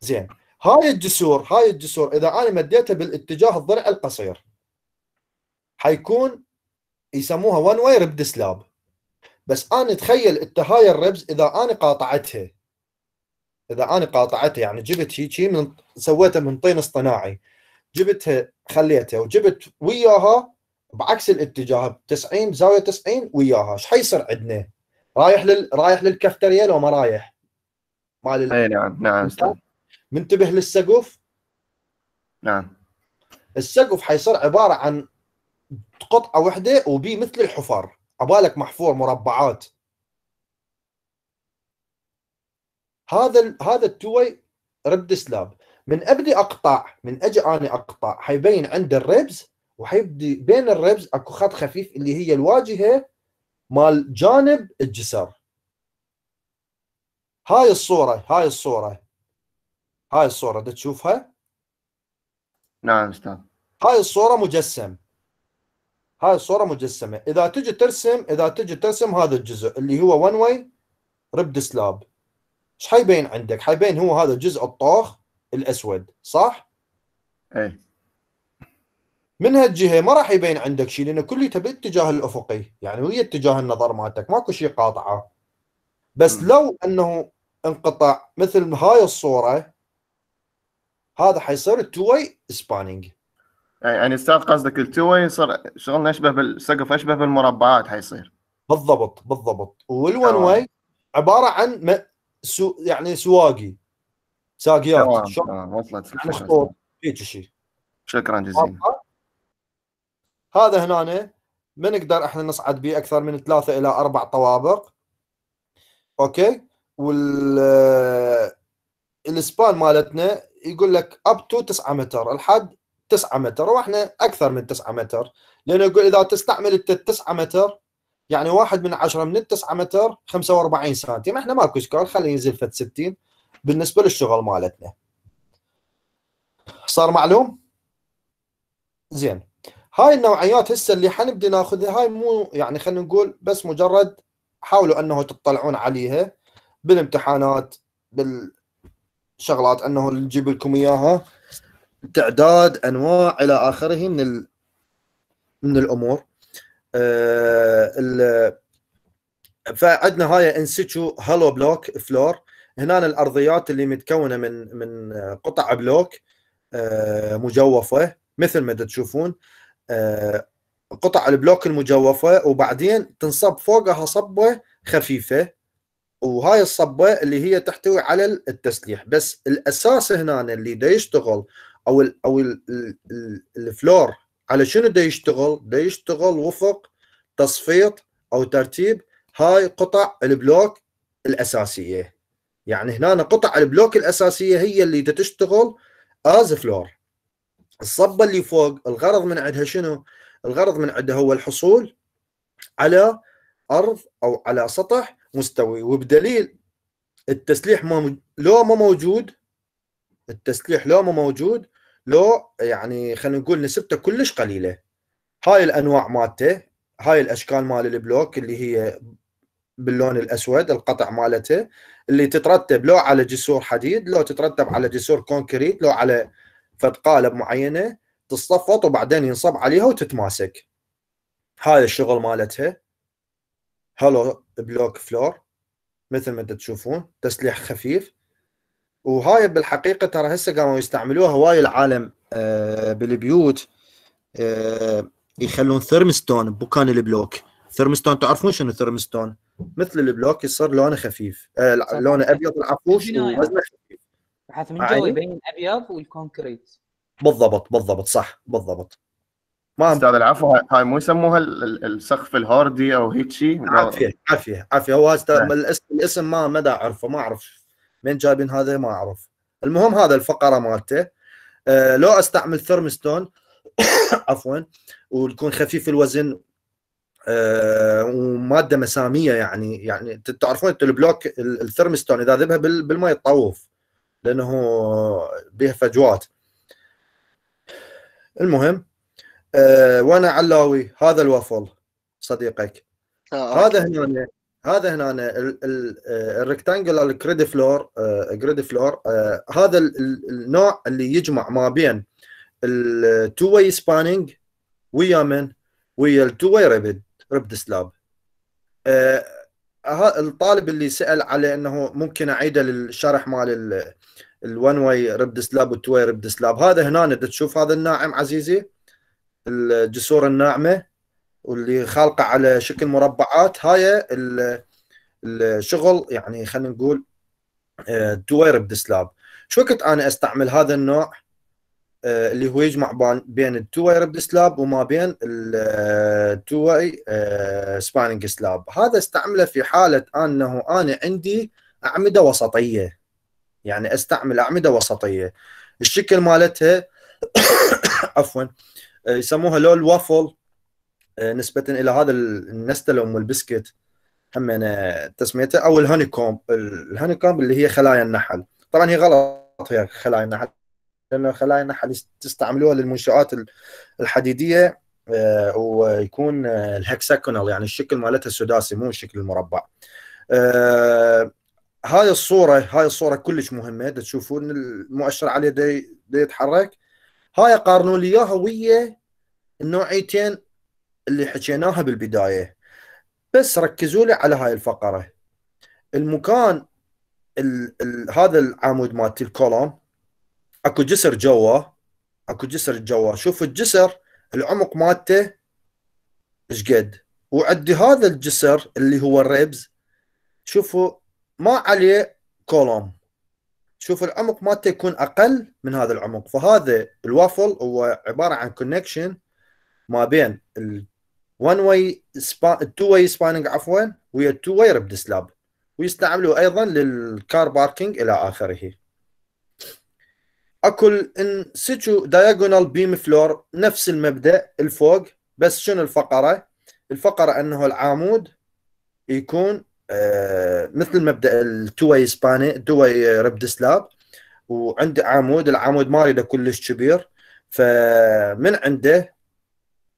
زين هاي الجسور هاي الجسور اذا انا مديتها بالاتجاه الضلع القصير حيكون يسموها وان واي ريبد سلاب بس انا تخيل انت هاي الربز اذا انا قاطعتها اذا انا قاطعتها يعني جبت شيء شيء من سويته من طين اصطناعي جبتها خليتها وجبت وياها بعكس الاتجاه 90 زاويه 90 وياها ايش حيصير عندنا؟ رايح لل... رايح للكافتيريا لو ما رايح مال لل... اي نعم نعم منتبه للسقف نعم السقف حيصير عباره عن قطعه واحده وبي مثل الحفر عبالك محفور مربعات هذا ال... هذا التوي رد سلاب من ابدي اقطع من اجي اني اقطع حيبين عندي الريبز وحيبدي بين الريبز اكو خط خفيف اللي هي الواجهه مال جانب الجسر هاي الصوره هاي الصوره هاي الصوره دا تشوفها نعم استاذ هاي الصوره مجسم هاي الصوره مجسمه اذا تجي ترسم اذا تجي ترسم هذا الجزء اللي هو ون واي ريبد سلاب ايش حيبين عندك حيبين هو هذا الجزء الطوخ الاسود صح؟ اي من هالجهه ما راح يبين عندك شيء لان تبي اتجاه الافقي يعني هي اتجاه النظر مالتك ماكو شيء قاطعه بس م. لو انه انقطع مثل هاي الصوره هذا حيصير التو واي سباننج يعني استاذ قصدك التو واي يصير شغلنا اشبه بالسقف اشبه بالمربعات حيصير بالضبط بالضبط والون واي عباره عن م... سو... يعني سواقي ساقيات تمام وصلت هيك شيء شكرا جزيلا هذا هنا ما نقدر احنا نصعد به اكثر من ثلاثه الى اربع طوابق اوكي وال آه، الاسبان مالتنا يقول لك اب تو 9 متر الحد 9 متر واحنا اكثر من 9 متر لانه يقول اذا تستعمل انت 9 متر يعني واحد من 10 من 9 متر 45 سم احنا ماكو اشكال خليه ينزل فد 60 بالنسبه للشغل مالتنا صار معلوم زين هاي النوعيات هسه اللي حنبدي ناخذها هاي مو يعني خلينا نقول بس مجرد حاولوا انه تطلعون عليها بالامتحانات بالشغلات انه نجيب لكم اياها تعداد انواع الى اخره من ال... من الامور آه ال... فعندنا هاي انسيتو هالو بلوك فلور هنا الارضيات اللي متكونه من من قطع بلوك آه، مجوفه مثل ما تشوفون آه، قطع البلوك المجوفه وبعدين تنصب فوقها صبه خفيفه وهاي الصبه اللي هي تحتوي على التسليح بس الاساس هنا اللي دا يشتغل او الـ او الـ الفلور على شنو دا يشتغل؟ دا يشتغل وفق تصفيط او ترتيب هاي قطع البلوك الاساسيه يعني هنا قطع البلوك الاساسيه هي اللي تشتغل از فلور الصبه اللي فوق الغرض من عندها شنو؟ الغرض من عندها هو الحصول على ارض او على سطح مستوي وبدليل التسليح ما لو ما موجود التسليح لو ما موجود لو يعني خلينا نقول نسبته كلش قليله هاي الانواع مالته هاي الاشكال مال البلوك اللي هي باللون الاسود القطع مالته اللي تترتب لو على جسور حديد لو تترتب على جسور كونكريت لو على فد قالب معينه تصطفط وبعدين ينصب عليها وتتماسك هذا الشغل مالتها هالو بلوك فلور مثل ما تشوفون تسليح خفيف وهاي بالحقيقه ترى هسه قاموا يستعملوها هواي العالم آه بالبيوت آه يخلون ثيرمستون بوكان البلوك ثيرمستون تعرفون شنو ثيرمستون مثل البلوك صار لونه خفيف آه لونه ابيض العفوش ووزنه خفيف بحيث من جوه يبين الابيض والكونكريت بالضبط بالضبط صح بالضبط ما استاذ العفو هاي مو يسموها السقف الهاردي او هيك شيء عافيه عافيه عافيه هو الاسم الاسم ما ما اعرفه ما اعرف من جايبين هذا ما اعرف المهم هذا الفقره مالته أه لو استعمل ثيرمستون عفوا وتكون خفيف الوزن آه، وماده مساميه يعني يعني تعرفون انت البلوك الثرمستون اذا ذبها بالماء يتطوف لانه بها فجوات المهم أه وانا علاوي هذا الوفل صديقك آه، هذا هنا هذا هنا الريكتانجلر الكريد فلور جريد فلور هذا النوع اللي يجمع ما بين التو واي سباننج ويا من ويا التو واي ريبد ربدسلاب آه،, آه الطالب اللي سال على انه ممكن اعيده للشرح مال الون واي ربدسلاب والتو واي ربدسلاب هذا هنا انت تشوف هذا الناعم عزيزي الجسور الناعمه واللي خالقه على شكل مربعات هاي الشغل يعني خلينا نقول تو واي ربدسلاب شو كنت انا استعمل هذا النوع آه، اللي هو يجمع بين التو واي ريبد سلاب وما بين التو واي سباننج سلاب هذا استعمله في حاله انه انا عندي اعمده وسطيه يعني استعمل اعمده وسطيه الشكل مالتها عفوا آه، يسموها لول وافل آه، نسبه الى هذا النستله ام البسكت هم انا تسميته او كومب الهوني كومب اللي هي خلايا النحل طبعا هي غلط هي خلايا النحل لانه خلايا النحل تستعملوها للمنشات الحديديه آه، ويكون آه، الهكساكونال يعني الشكل مالتها سداسي مو الشكل المربع آه، هاي الصوره هاي الصوره كلش مهمه تشوفون المؤشر عليه دي, دي يتحرك هاي قارنوا لي اياها ويا النوعيتين اللي حكيناها بالبدايه بس ركزوا لي على هاي الفقره المكان الـ الـ هذا العمود مالت الكولوم اكو جسر جوا اكو جسر جوا شوف الجسر العمق مالته ايش قد وعدي هذا الجسر اللي هو الريبز شوفوا ما عليه كولوم شوف العمق مالته يكون اقل من هذا العمق فهذا الوافل هو عباره عن كونكشن ما بين ال وان way تو واي سباننج عفوا ويا تو واي ريب سلاب ويستعملوا ايضا للكار باركينج الى اخره اكل ان سيتو دايجونال بيم فلور نفس المبدا الفوق بس شنو الفقره؟ الفقره انه العمود يكون آه مثل مبدا التوي سباني دوي ربد سلاب وعند عمود العمود ما يده كلش كبير فمن عنده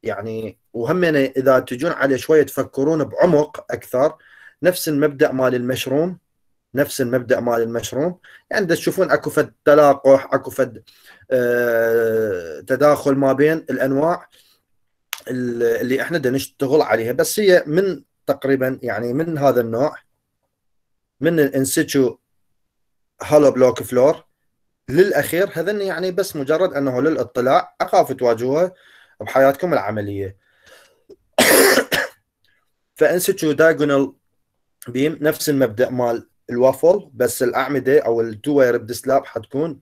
يعني وهمين اذا تجون عليه شويه تفكرون بعمق اكثر نفس المبدا مال المشروم نفس المبدا مال المشروم يعني تشوفون اكو فد تلاقح اكو فد آه، تداخل ما بين الانواع اللي احنا بدنا نشتغل عليها بس هي من تقريبا يعني من هذا النوع من الانسيتو هالو بلوك فلور للاخير هذا يعني بس مجرد انه للاطلاع اخاف تواجهوها بحياتكم العمليه فانسيتو دايجونال بيم نفس المبدا مال الوافل بس الاعمده او التو واير سلاب حتكون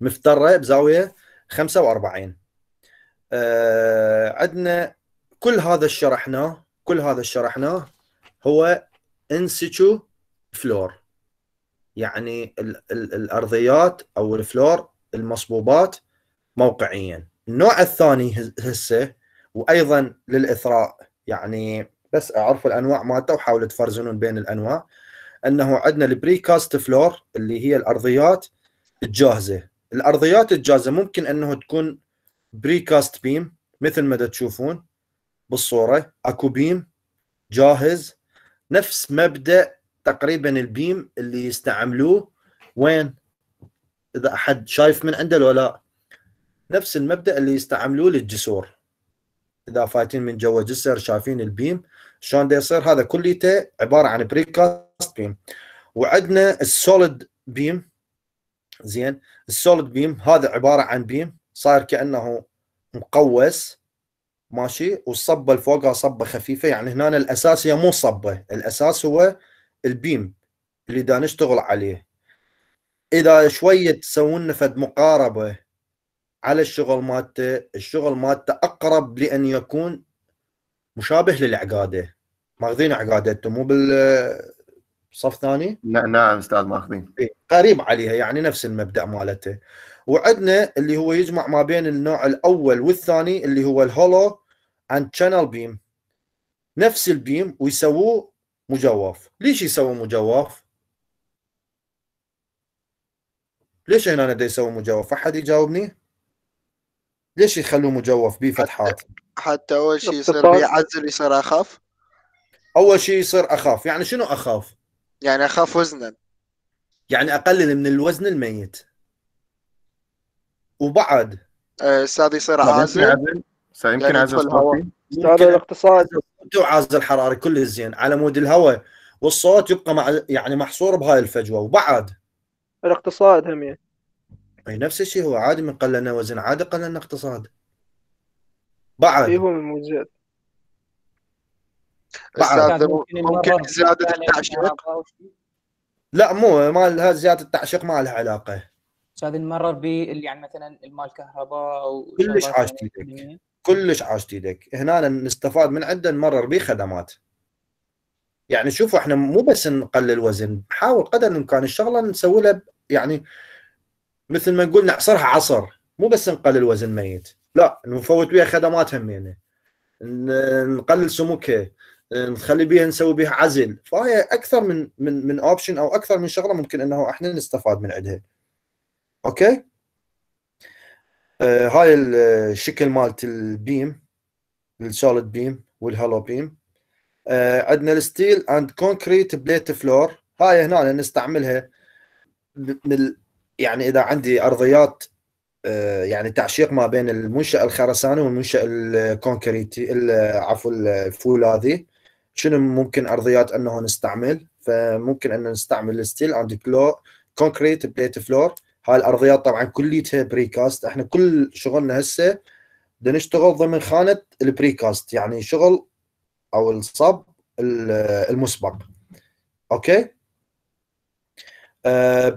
مفتره بزاويه 45 آه عندنا كل هذا شرحناه كل هذا شرحناه هو انسيتو فلور يعني الـ الـ الارضيات او الفلور المصبوبات موقعيا النوع الثاني هسه وايضا للاثراء يعني بس اعرفوا الانواع مالته وحاولوا تفرزنون بين الانواع انه عندنا البري كاست فلور اللي هي الارضيات الجاهزه الارضيات الجاهزه ممكن انه تكون بري كاست بيم مثل ما تشوفون بالصوره اكو بيم جاهز نفس مبدا تقريبا البيم اللي يستعملوه وين اذا احد شايف من عنده ولا لا نفس المبدا اللي يستعملوه للجسور اذا فايتين من جوا جسر شايفين البيم شلون يصير هذا كليته عباره عن بريكاست بيم وعندنا السوليد بيم زين السوليد بيم هذا عباره عن بيم صاير كانه مقوس ماشي والصبه اللي فوقها صبه خفيفه يعني هنا الاساس هي مو صبه الاساس هو البيم اللي دا نشتغل عليه اذا شويه تسوون لنا فد مقاربه على الشغل مالته الشغل مالته اقرب لان يكون مشابه للعقاده ماخذين عقادته مو بال صف ثاني نعم استاذ ماخذين إيه، قريب عليها يعني نفس المبدا مالته وعندنا اللي هو يجمع ما بين النوع الاول والثاني اللي هو الهولو اند شانل بيم نفس البيم ويسووه مجوف ليش يسووه مجوف ليش هنا بده يسوي مجوف احد يجاوبني ليش يخلوه مجوف بيه فتحات حتى اول شيء يصير بيعزل يصير اخاف اول شيء يصير اخاف يعني شنو اخاف يعني اخاف وزنا يعني اقلل من الوزن الميت وبعد إيه، استاذ يصير عازل يمكن يعني عازل استاذ الاقتصاد عازل حراري كل زين على مود الهواء والصوت يبقى مع يعني محصور بهاي الفجوه وبعد الاقتصاد هم يعني. اي نفس الشيء هو عادي من قللنا وزن عادي قللنا اقتصاد بعد فيهم الموجات ممكن زياده التعشيق لا مو ما هذا زياده التعشيق ما لها علاقه استاذ نمرر ب يعني مثلا المال كهرباء او كلش عاشت ايدك كلش عاشت ايدك هنا نستفاد من عنده نمرر به خدمات يعني شوفوا احنا مو بس نقلل وزن نحاول قدر الامكان الشغله نسوي لها يعني مثل ما نقول نعصرها عصر مو بس نقلل وزن ميت لا نفوت بها خدمات همينه يعني. نقلل سموكه نخلي بيها نسوي بيها عزل فهي اكثر من من من اوبشن او اكثر من شغله ممكن انه احنا نستفاد من عندها اوكي آه هاي آه، الشكل مالت البيم السوليد بيم والهالو بيم آه عندنا الستيل اند كونكريت بليت فلور هاي هنا نستعملها من يعني اذا عندي ارضيات آه، يعني تعشيق ما بين المنشا الخرساني والمنشا الكونكريتي عفوا الفولاذي شنو ممكن ارضيات انه نستعمل فممكن انه نستعمل الستيل اند كلو كونكريت بليت فلور هاي الارضيات طبعا كليتها بريكاست احنا كل شغلنا هسه بدنا نشتغل ضمن خانه البريكاست يعني شغل او الصب المسبق اوكي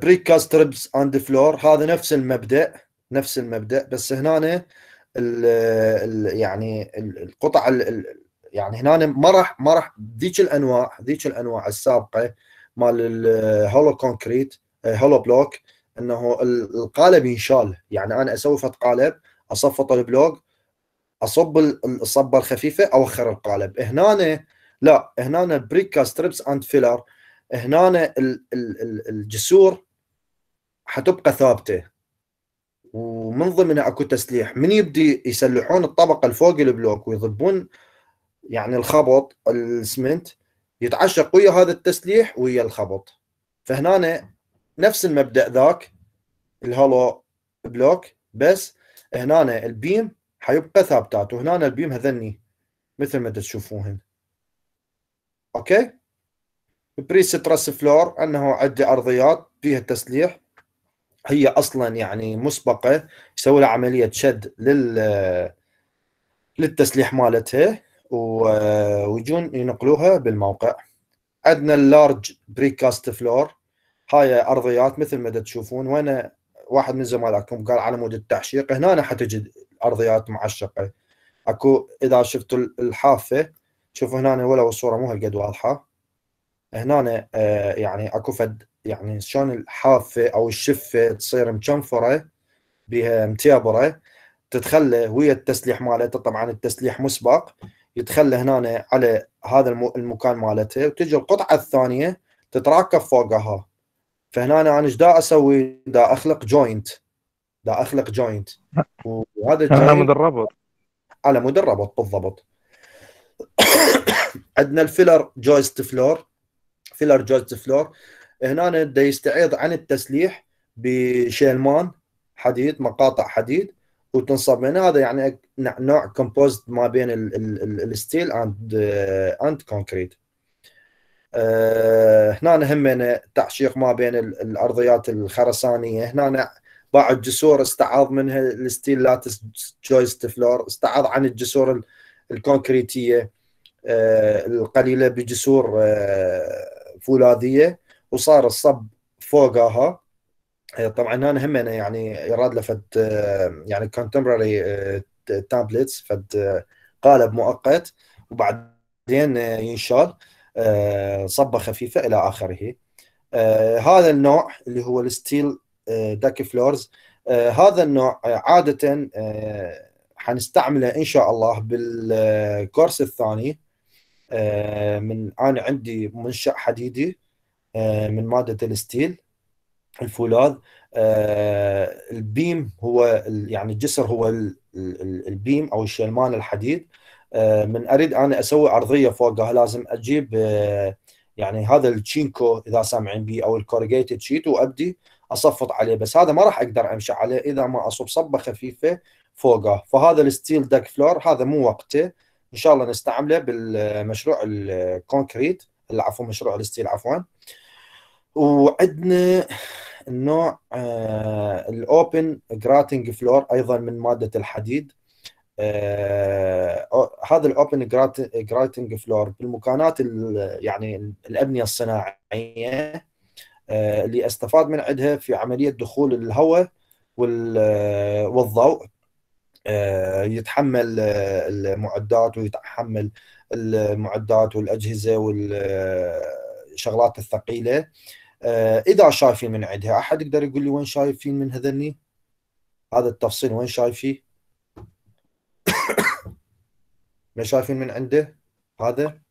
بريكاست ريبس اند فلور هذا نفس المبدا نفس المبدا بس هنا الـ الـ يعني القطع ال يعني هنا ما راح ما راح ذيك الانواع ذيك الانواع السابقه مال الهولو كونكريت آه، هولو بلوك انه القالب ينشال يعني انا اسوي فت قالب اصفط البلوك اصب الصبه الخفيفه اوخر القالب هنا لا هنا بريكا ستريبس اند فيلر هنا الجسور حتبقى ثابته ومن ضمنها اكو تسليح من يبدي يسلحون الطبقه اللي فوق البلوك ويضبون يعني الخبط الاسمنت يتعشق ويا هذا التسليح ويا الخبط فهنا نفس المبدا ذاك الهولو بلوك بس هنا البيم حيبقى ثابتات وهنا البيم هذني مثل ما تشوفوهن اوكي بريسترس فلور انه عده ارضيات فيها تسليح هي اصلا يعني مسبقه يسوي لها عمليه شد لل للتسليح مالتها آه، ويجون ينقلوها بالموقع عندنا اللارج بريكاست فلور هاي ارضيات مثل ما تشوفون وانا واحد من زملائكم قال على مود التعشيق هنا حتجد ارضيات معشقه اكو اذا شفتوا الحافه شوفوا هنا ولو الصوره مو هالقد واضحه هنا آه يعني اكو فد يعني شلون الحافه او الشفه تصير مشنفره بها متيابره تتخلى ويا التسليح مالته طبعا التسليح مسبق يتخلى هنا على هذا المكان مالته وتجي القطعه الثانيه تتراكب فوقها فهنا انا ايش دا اسوي؟ دا اخلق جوينت دا اخلق جوينت وهذا الجوينت على مود الربط على مود الربط بالضبط عندنا الفيلر جويست فلور فيلر جويست فلور هنا دا يستعيض عن التسليح بشيلمان حديد مقاطع حديد وتنصب من هذا يعني نوع كومبوزت ما بين الستيل اند اند كونكريت هنا هم يعني تعشيق ما بين الارضيات الخرسانيه هنا باع الجسور استعاض منها الستيل لاتس جويست فلور استعاض عن الجسور الكونكريتيه uh, القليله بجسور uh، فولاذيه وصار الصب فوقها آه، طبعا انا هم يعني يراد لفد آه، يعني كونتمبرري آه، تابلتس فد قالب مؤقت وبعدين ينشال صبه خفيفه الى اخره هذا النوع اللي هو الستيل داك فلورز هذا النوع عاده حنستعمله ان شاء الله بالكورس الثاني من انا عندي منشا حديدي من ماده الستيل الفولاذ آه، البيم هو يعني الجسر هو البيم او الشلمان الحديد آه، من اريد انا اسوي ارضيه فوقها لازم اجيب آه، يعني هذا التشينكو اذا سامعين به او الكورجيتد شيت وابدي اصفط عليه بس هذا ما راح اقدر امشي عليه اذا ما اصب صبه خفيفه فوقه فهذا الستيل دك فلور هذا مو وقته ان شاء الله نستعمله بالمشروع الكونكريت عفوا مشروع الستيل عفوا وعندنا النوع آه، الاوبن جراتنج فلور ايضا من ماده الحديد آه، هذا الاوبن جراتنج فلور بالمكانات يعني الابنيه الصناعيه آه، اللي استفاد من عندها في عمليه دخول الهواء والضوء يتحمل المعدات ويتحمل المعدات والاجهزه والشغلات الثقيله آه، اذا شايفين من عندها احد يقدر يقول لي وين شايفين من هذني هذا التفصيل وين شايفيه ما شايفين من عنده هذا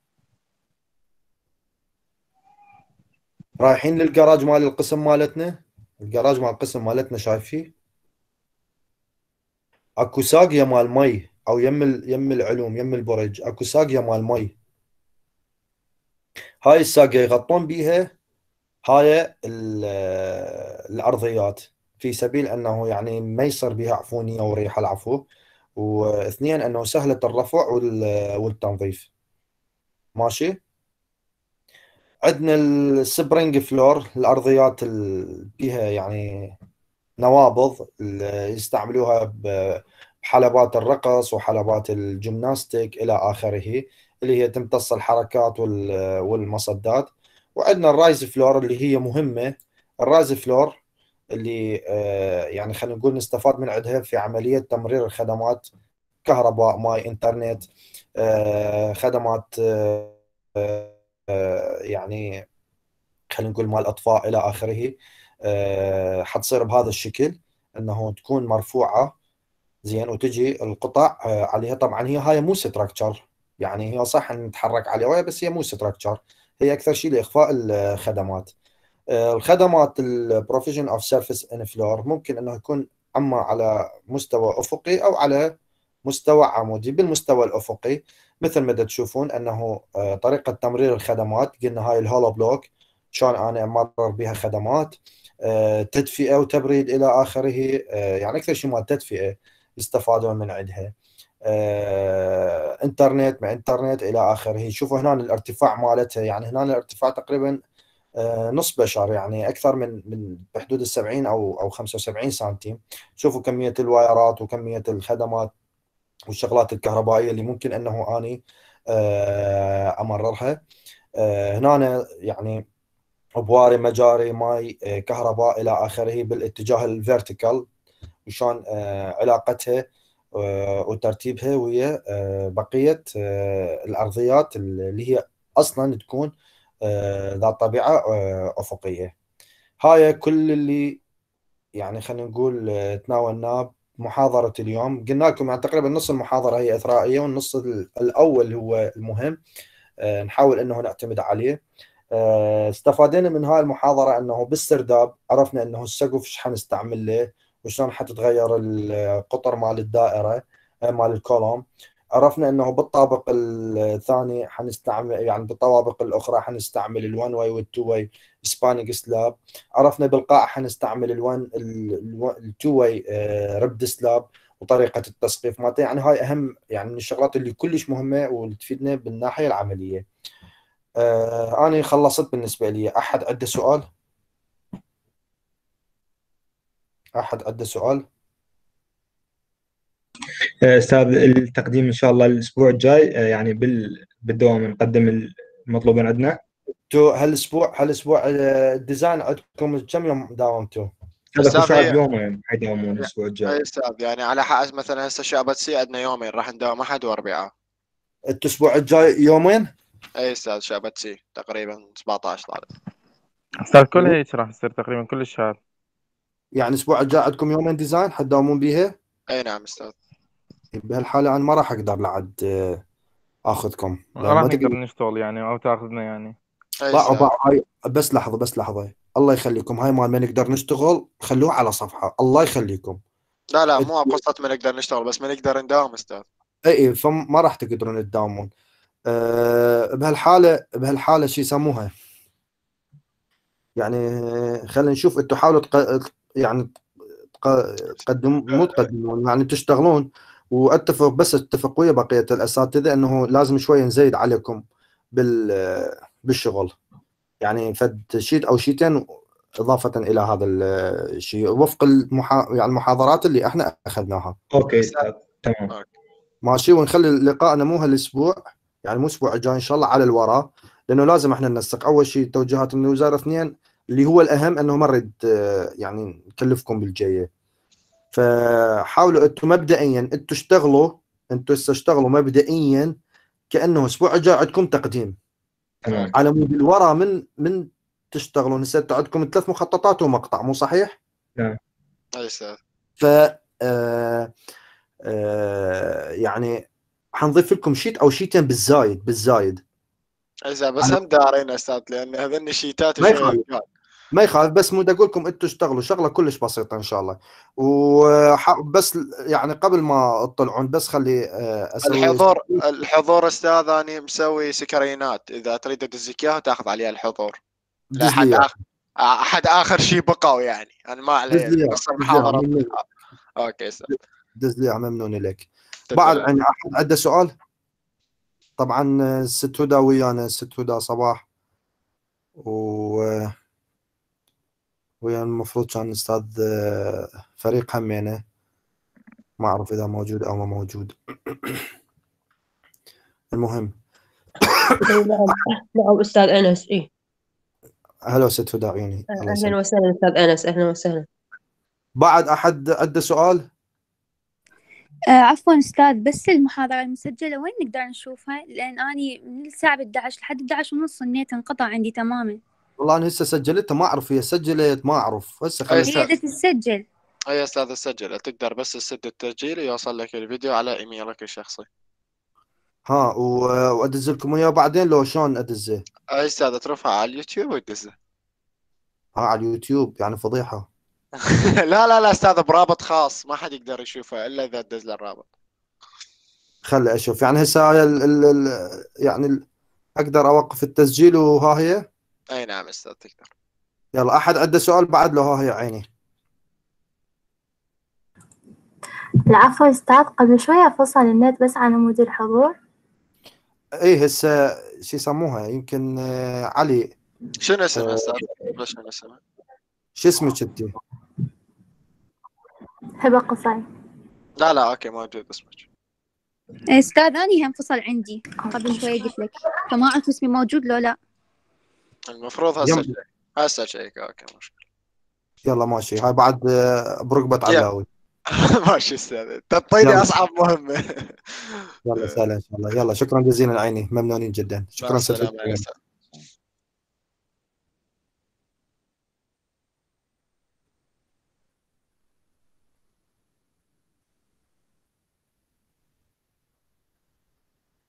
رايحين للجراج مال القسم مالتنا الجراج مال القسم مالتنا شايفيه اكو ساقيه مال مي او يم يم العلوم يم البرج اكو ساقيه مال مي هاي الساقيه يغطون بيها هاي الارضيات في سبيل انه يعني ما يصير بها عفونيه وريحه العفو واثنين انه سهله الرفع والتنظيف ماشي عندنا السبرينج فلور الارضيات اللي بها يعني نوابض يستعملوها بحلبات الرقص وحلبات الجمناستيك الى اخره اللي هي تمتص الحركات والمصدات وعندنا الرايز فلور اللي هي مهمه الرايز فلور اللي آه، يعني خلينا نقول نستفاد من عندها في عمليه تمرير الخدمات كهرباء ماي انترنت آه، خدمات آه، يعني خلينا نقول مال اطفاء الى اخره حتصير بهذا الشكل انه تكون مرفوعه زين وتجي القطع عليها طبعا هي هاي مو ستراكشر يعني هي صح ان نتحرك عليها بس هي مو ستراكشر هي اكثر شيء لاخفاء الخدمات آه، الخدمات البروفيجن اوف سيرفيس ان فلور ممكن انه يكون اما على مستوى افقي او على مستوى عمودي بالمستوى الافقي مثل ما تشوفون انه آه، طريقه تمرير الخدمات قلنا هاي الهولو بلوك شلون انا امرر بها خدمات آه، تدفئه وتبريد الى اخره يعني اكثر شيء مال تدفئه يستفادون من عندها آه، انترنت مع انترنت الى اخره شوفوا هنا الارتفاع مالتها يعني هنا الارتفاع تقريبا آه، نص بشر يعني اكثر من من بحدود ال 70 او او 75 سنتيم شوفوا كميه الوايرات وكميه الخدمات والشغلات الكهربائيه اللي ممكن انه اني آه، امررها هنا يعني بواري مجاري ماي كهرباء الى اخره بالاتجاه الفيرتيكال وشلون علاقتها آه، وترتيبها ويا آه، بقيه آه، الارضيات اللي هي اصلا تكون ذات طبيعه افقيه هاي كل اللي يعني خلينا نقول تناولناه محاضرة اليوم قلنا لكم يعني تقريبا نص المحاضرة هي إثرائية والنص الأول هو المهم نحاول أنه نعتمد عليه استفادنا من هاي المحاضرة أنه بالسرداب عرفنا أنه السقف شحن له وشلون حتتغير القطر مال الدائره آه، مال الكولوم عرفنا انه بالطابق الثاني حنستعمل يعني بالطوابق الاخرى حنستعمل ال1 واي وال2 واي سبانيك سلاب عرفنا بالقاع حنستعمل ال2 واي ربد سلاب وطريقه التسقيف مالته يعني هاي اهم يعني من الشغلات اللي كلش مهمه وتفيدنا بالناحيه العمليه آه انا خلصت بالنسبه لي احد عنده سؤال أحد عنده سؤال؟ آه، استاذ التقديم ان شاء الله الاسبوع الجاي آه، يعني بال... بالدوام نقدم المطلوب من عندنا تو هالاسبوع هالاسبوع آه، الديزاين عندكم كم يوم داومتوا؟ هذا يومين يعني حيداومون الاسبوع الجاي استاذ يعني على حق مثلا هسه شعبة سي عندنا يومين راح نداوم احد واربعاء الاسبوع الجاي يومين؟ اي استاذ شعبة سي تقريبا 17 طالب استاذ كل هيك راح يصير تقريبا كل الشهر يعني الاسبوع الجاي عندكم يومين ديزاين حتداومون بيها؟ اي نعم استاذ إيه، بهالحاله انا ما راح اقدر لعد آه، اخذكم ما راح نقدر نشتغل يعني او تاخذنا يعني لا هاي بس لحظه بس لحظه الله يخليكم هاي مال ما نقدر نشتغل خلوه على صفحه الله يخليكم لا لا إيه. مو قصه ما نقدر نشتغل بس ما نقدر نداوم استاذ اي إيه، فما راح تقدرون تداومون أه بهالحاله بهالحاله شو يسموها يعني خلينا نشوف انتم حاولوا يعني تقدم مو تقدمون يعني تشتغلون واتفق بس اتفق ويا بقيه الاساتذه انه لازم شويه نزيد عليكم بال بالشغل يعني فد شيت او شيتين اضافه الى هذا الشيء وفق المحا... يعني المحاضرات اللي احنا اخذناها. اوكي تمام. ماشي ونخلي لقائنا مو هالاسبوع يعني مو الاسبوع الجاي ان شاء الله على الوراء لانه لازم احنا ننسق اول شيء توجيهات من الوزاره اثنين اللي هو الاهم انه مرد آه، يعني نكلفكم بالجايه فحاولوا انتم مبدئيا انتم اشتغلوا انتم هسه اشتغلوا مبدئيا كانه اسبوع الجاي عندكم تقديم تمام على مود الورا من من تشتغلون هسه عندكم ثلاث مخططات ومقطع مو صحيح؟ نعم اي ف آه، آه، يعني حنضيف لكم شيت او شيتين بالزايد بالزايد اذا بس هم دارين استاذ لان هذني الشيتات ما يخالف ما يخالف بس مود اقول لكم انتم اشتغلوا شغله كلش بسيطه ان شاء الله وبس يعني قبل ما تطلعون بس خلي آه، اسوي الحضور الحضور استاذ انا مسوي سكرينات اذا تريد تدزك اياها تاخذ عليها الحضور احد اخر احد اخر شيء بقوا يعني انا ما علي بس المحاضره اوكي دز لي ممنون لك بعد عن احد عنده سؤال طبعا الست آه، هدى ويانا الست هدى صباح و ويا المفروض كان استاذ آه، فريق همينه يعني. ما اعرف اذا موجود او ما موجود المهم إيه، نعم. نعم استاذ انس اي هلا ست هدى عيوني اهلا وسهلا استاذ انس اهلا وسهلا بعد احد عنده سؤال؟ آه عفوا استاذ بس المحاضره المسجله وين نقدر نشوفها؟ لان اني من الساعه 11 لحد 11 ونص النت انقطع عندي تماما. والله انا هسه سجلتها ما اعرف هي سجلت ما اعرف هسه خلص هي تسجل اي استاذ سجل تقدر بس تسد التسجيل يوصل لك الفيديو على ايميلك الشخصي ها وادز لكم اياه بعدين لو شلون ادزه؟ اي استاذ ترفعه على اليوتيوب وتدزه ها على اليوتيوب يعني فضيحه لا لا لا استاذ برابط خاص ما حد يقدر يشوفه الا اذا دز له الرابط خلي اشوف يعني هسه يعني اقدر اوقف التسجيل وها هي اي نعم استاذ تقدر يلا احد عنده سؤال بعد له هي عيني العفو استاذ قبل شوية فصل النت بس على مود الحضور ايه هسه شو يسموها يمكن آه، علي شنو اسمه آه، استاذ؟ شنو اسمه؟ شو اسمك انت؟ هبة قصي لا لا اوكي موجود اسمك استاذ اني هم فصل عندي قبل شويه قلت لك فما اعرف اسمي موجود لو لا المفروض هسه شيك هسه شيك اوكي مشكله يلا ماشي هاي بعد آه، بركبة علاوي ماشي استاذ انت تعطيني اصعب مهمه يلا سهلا ان شاء الله يلا شكرا جزيلا عيني ممنونين جدا شكرا سلام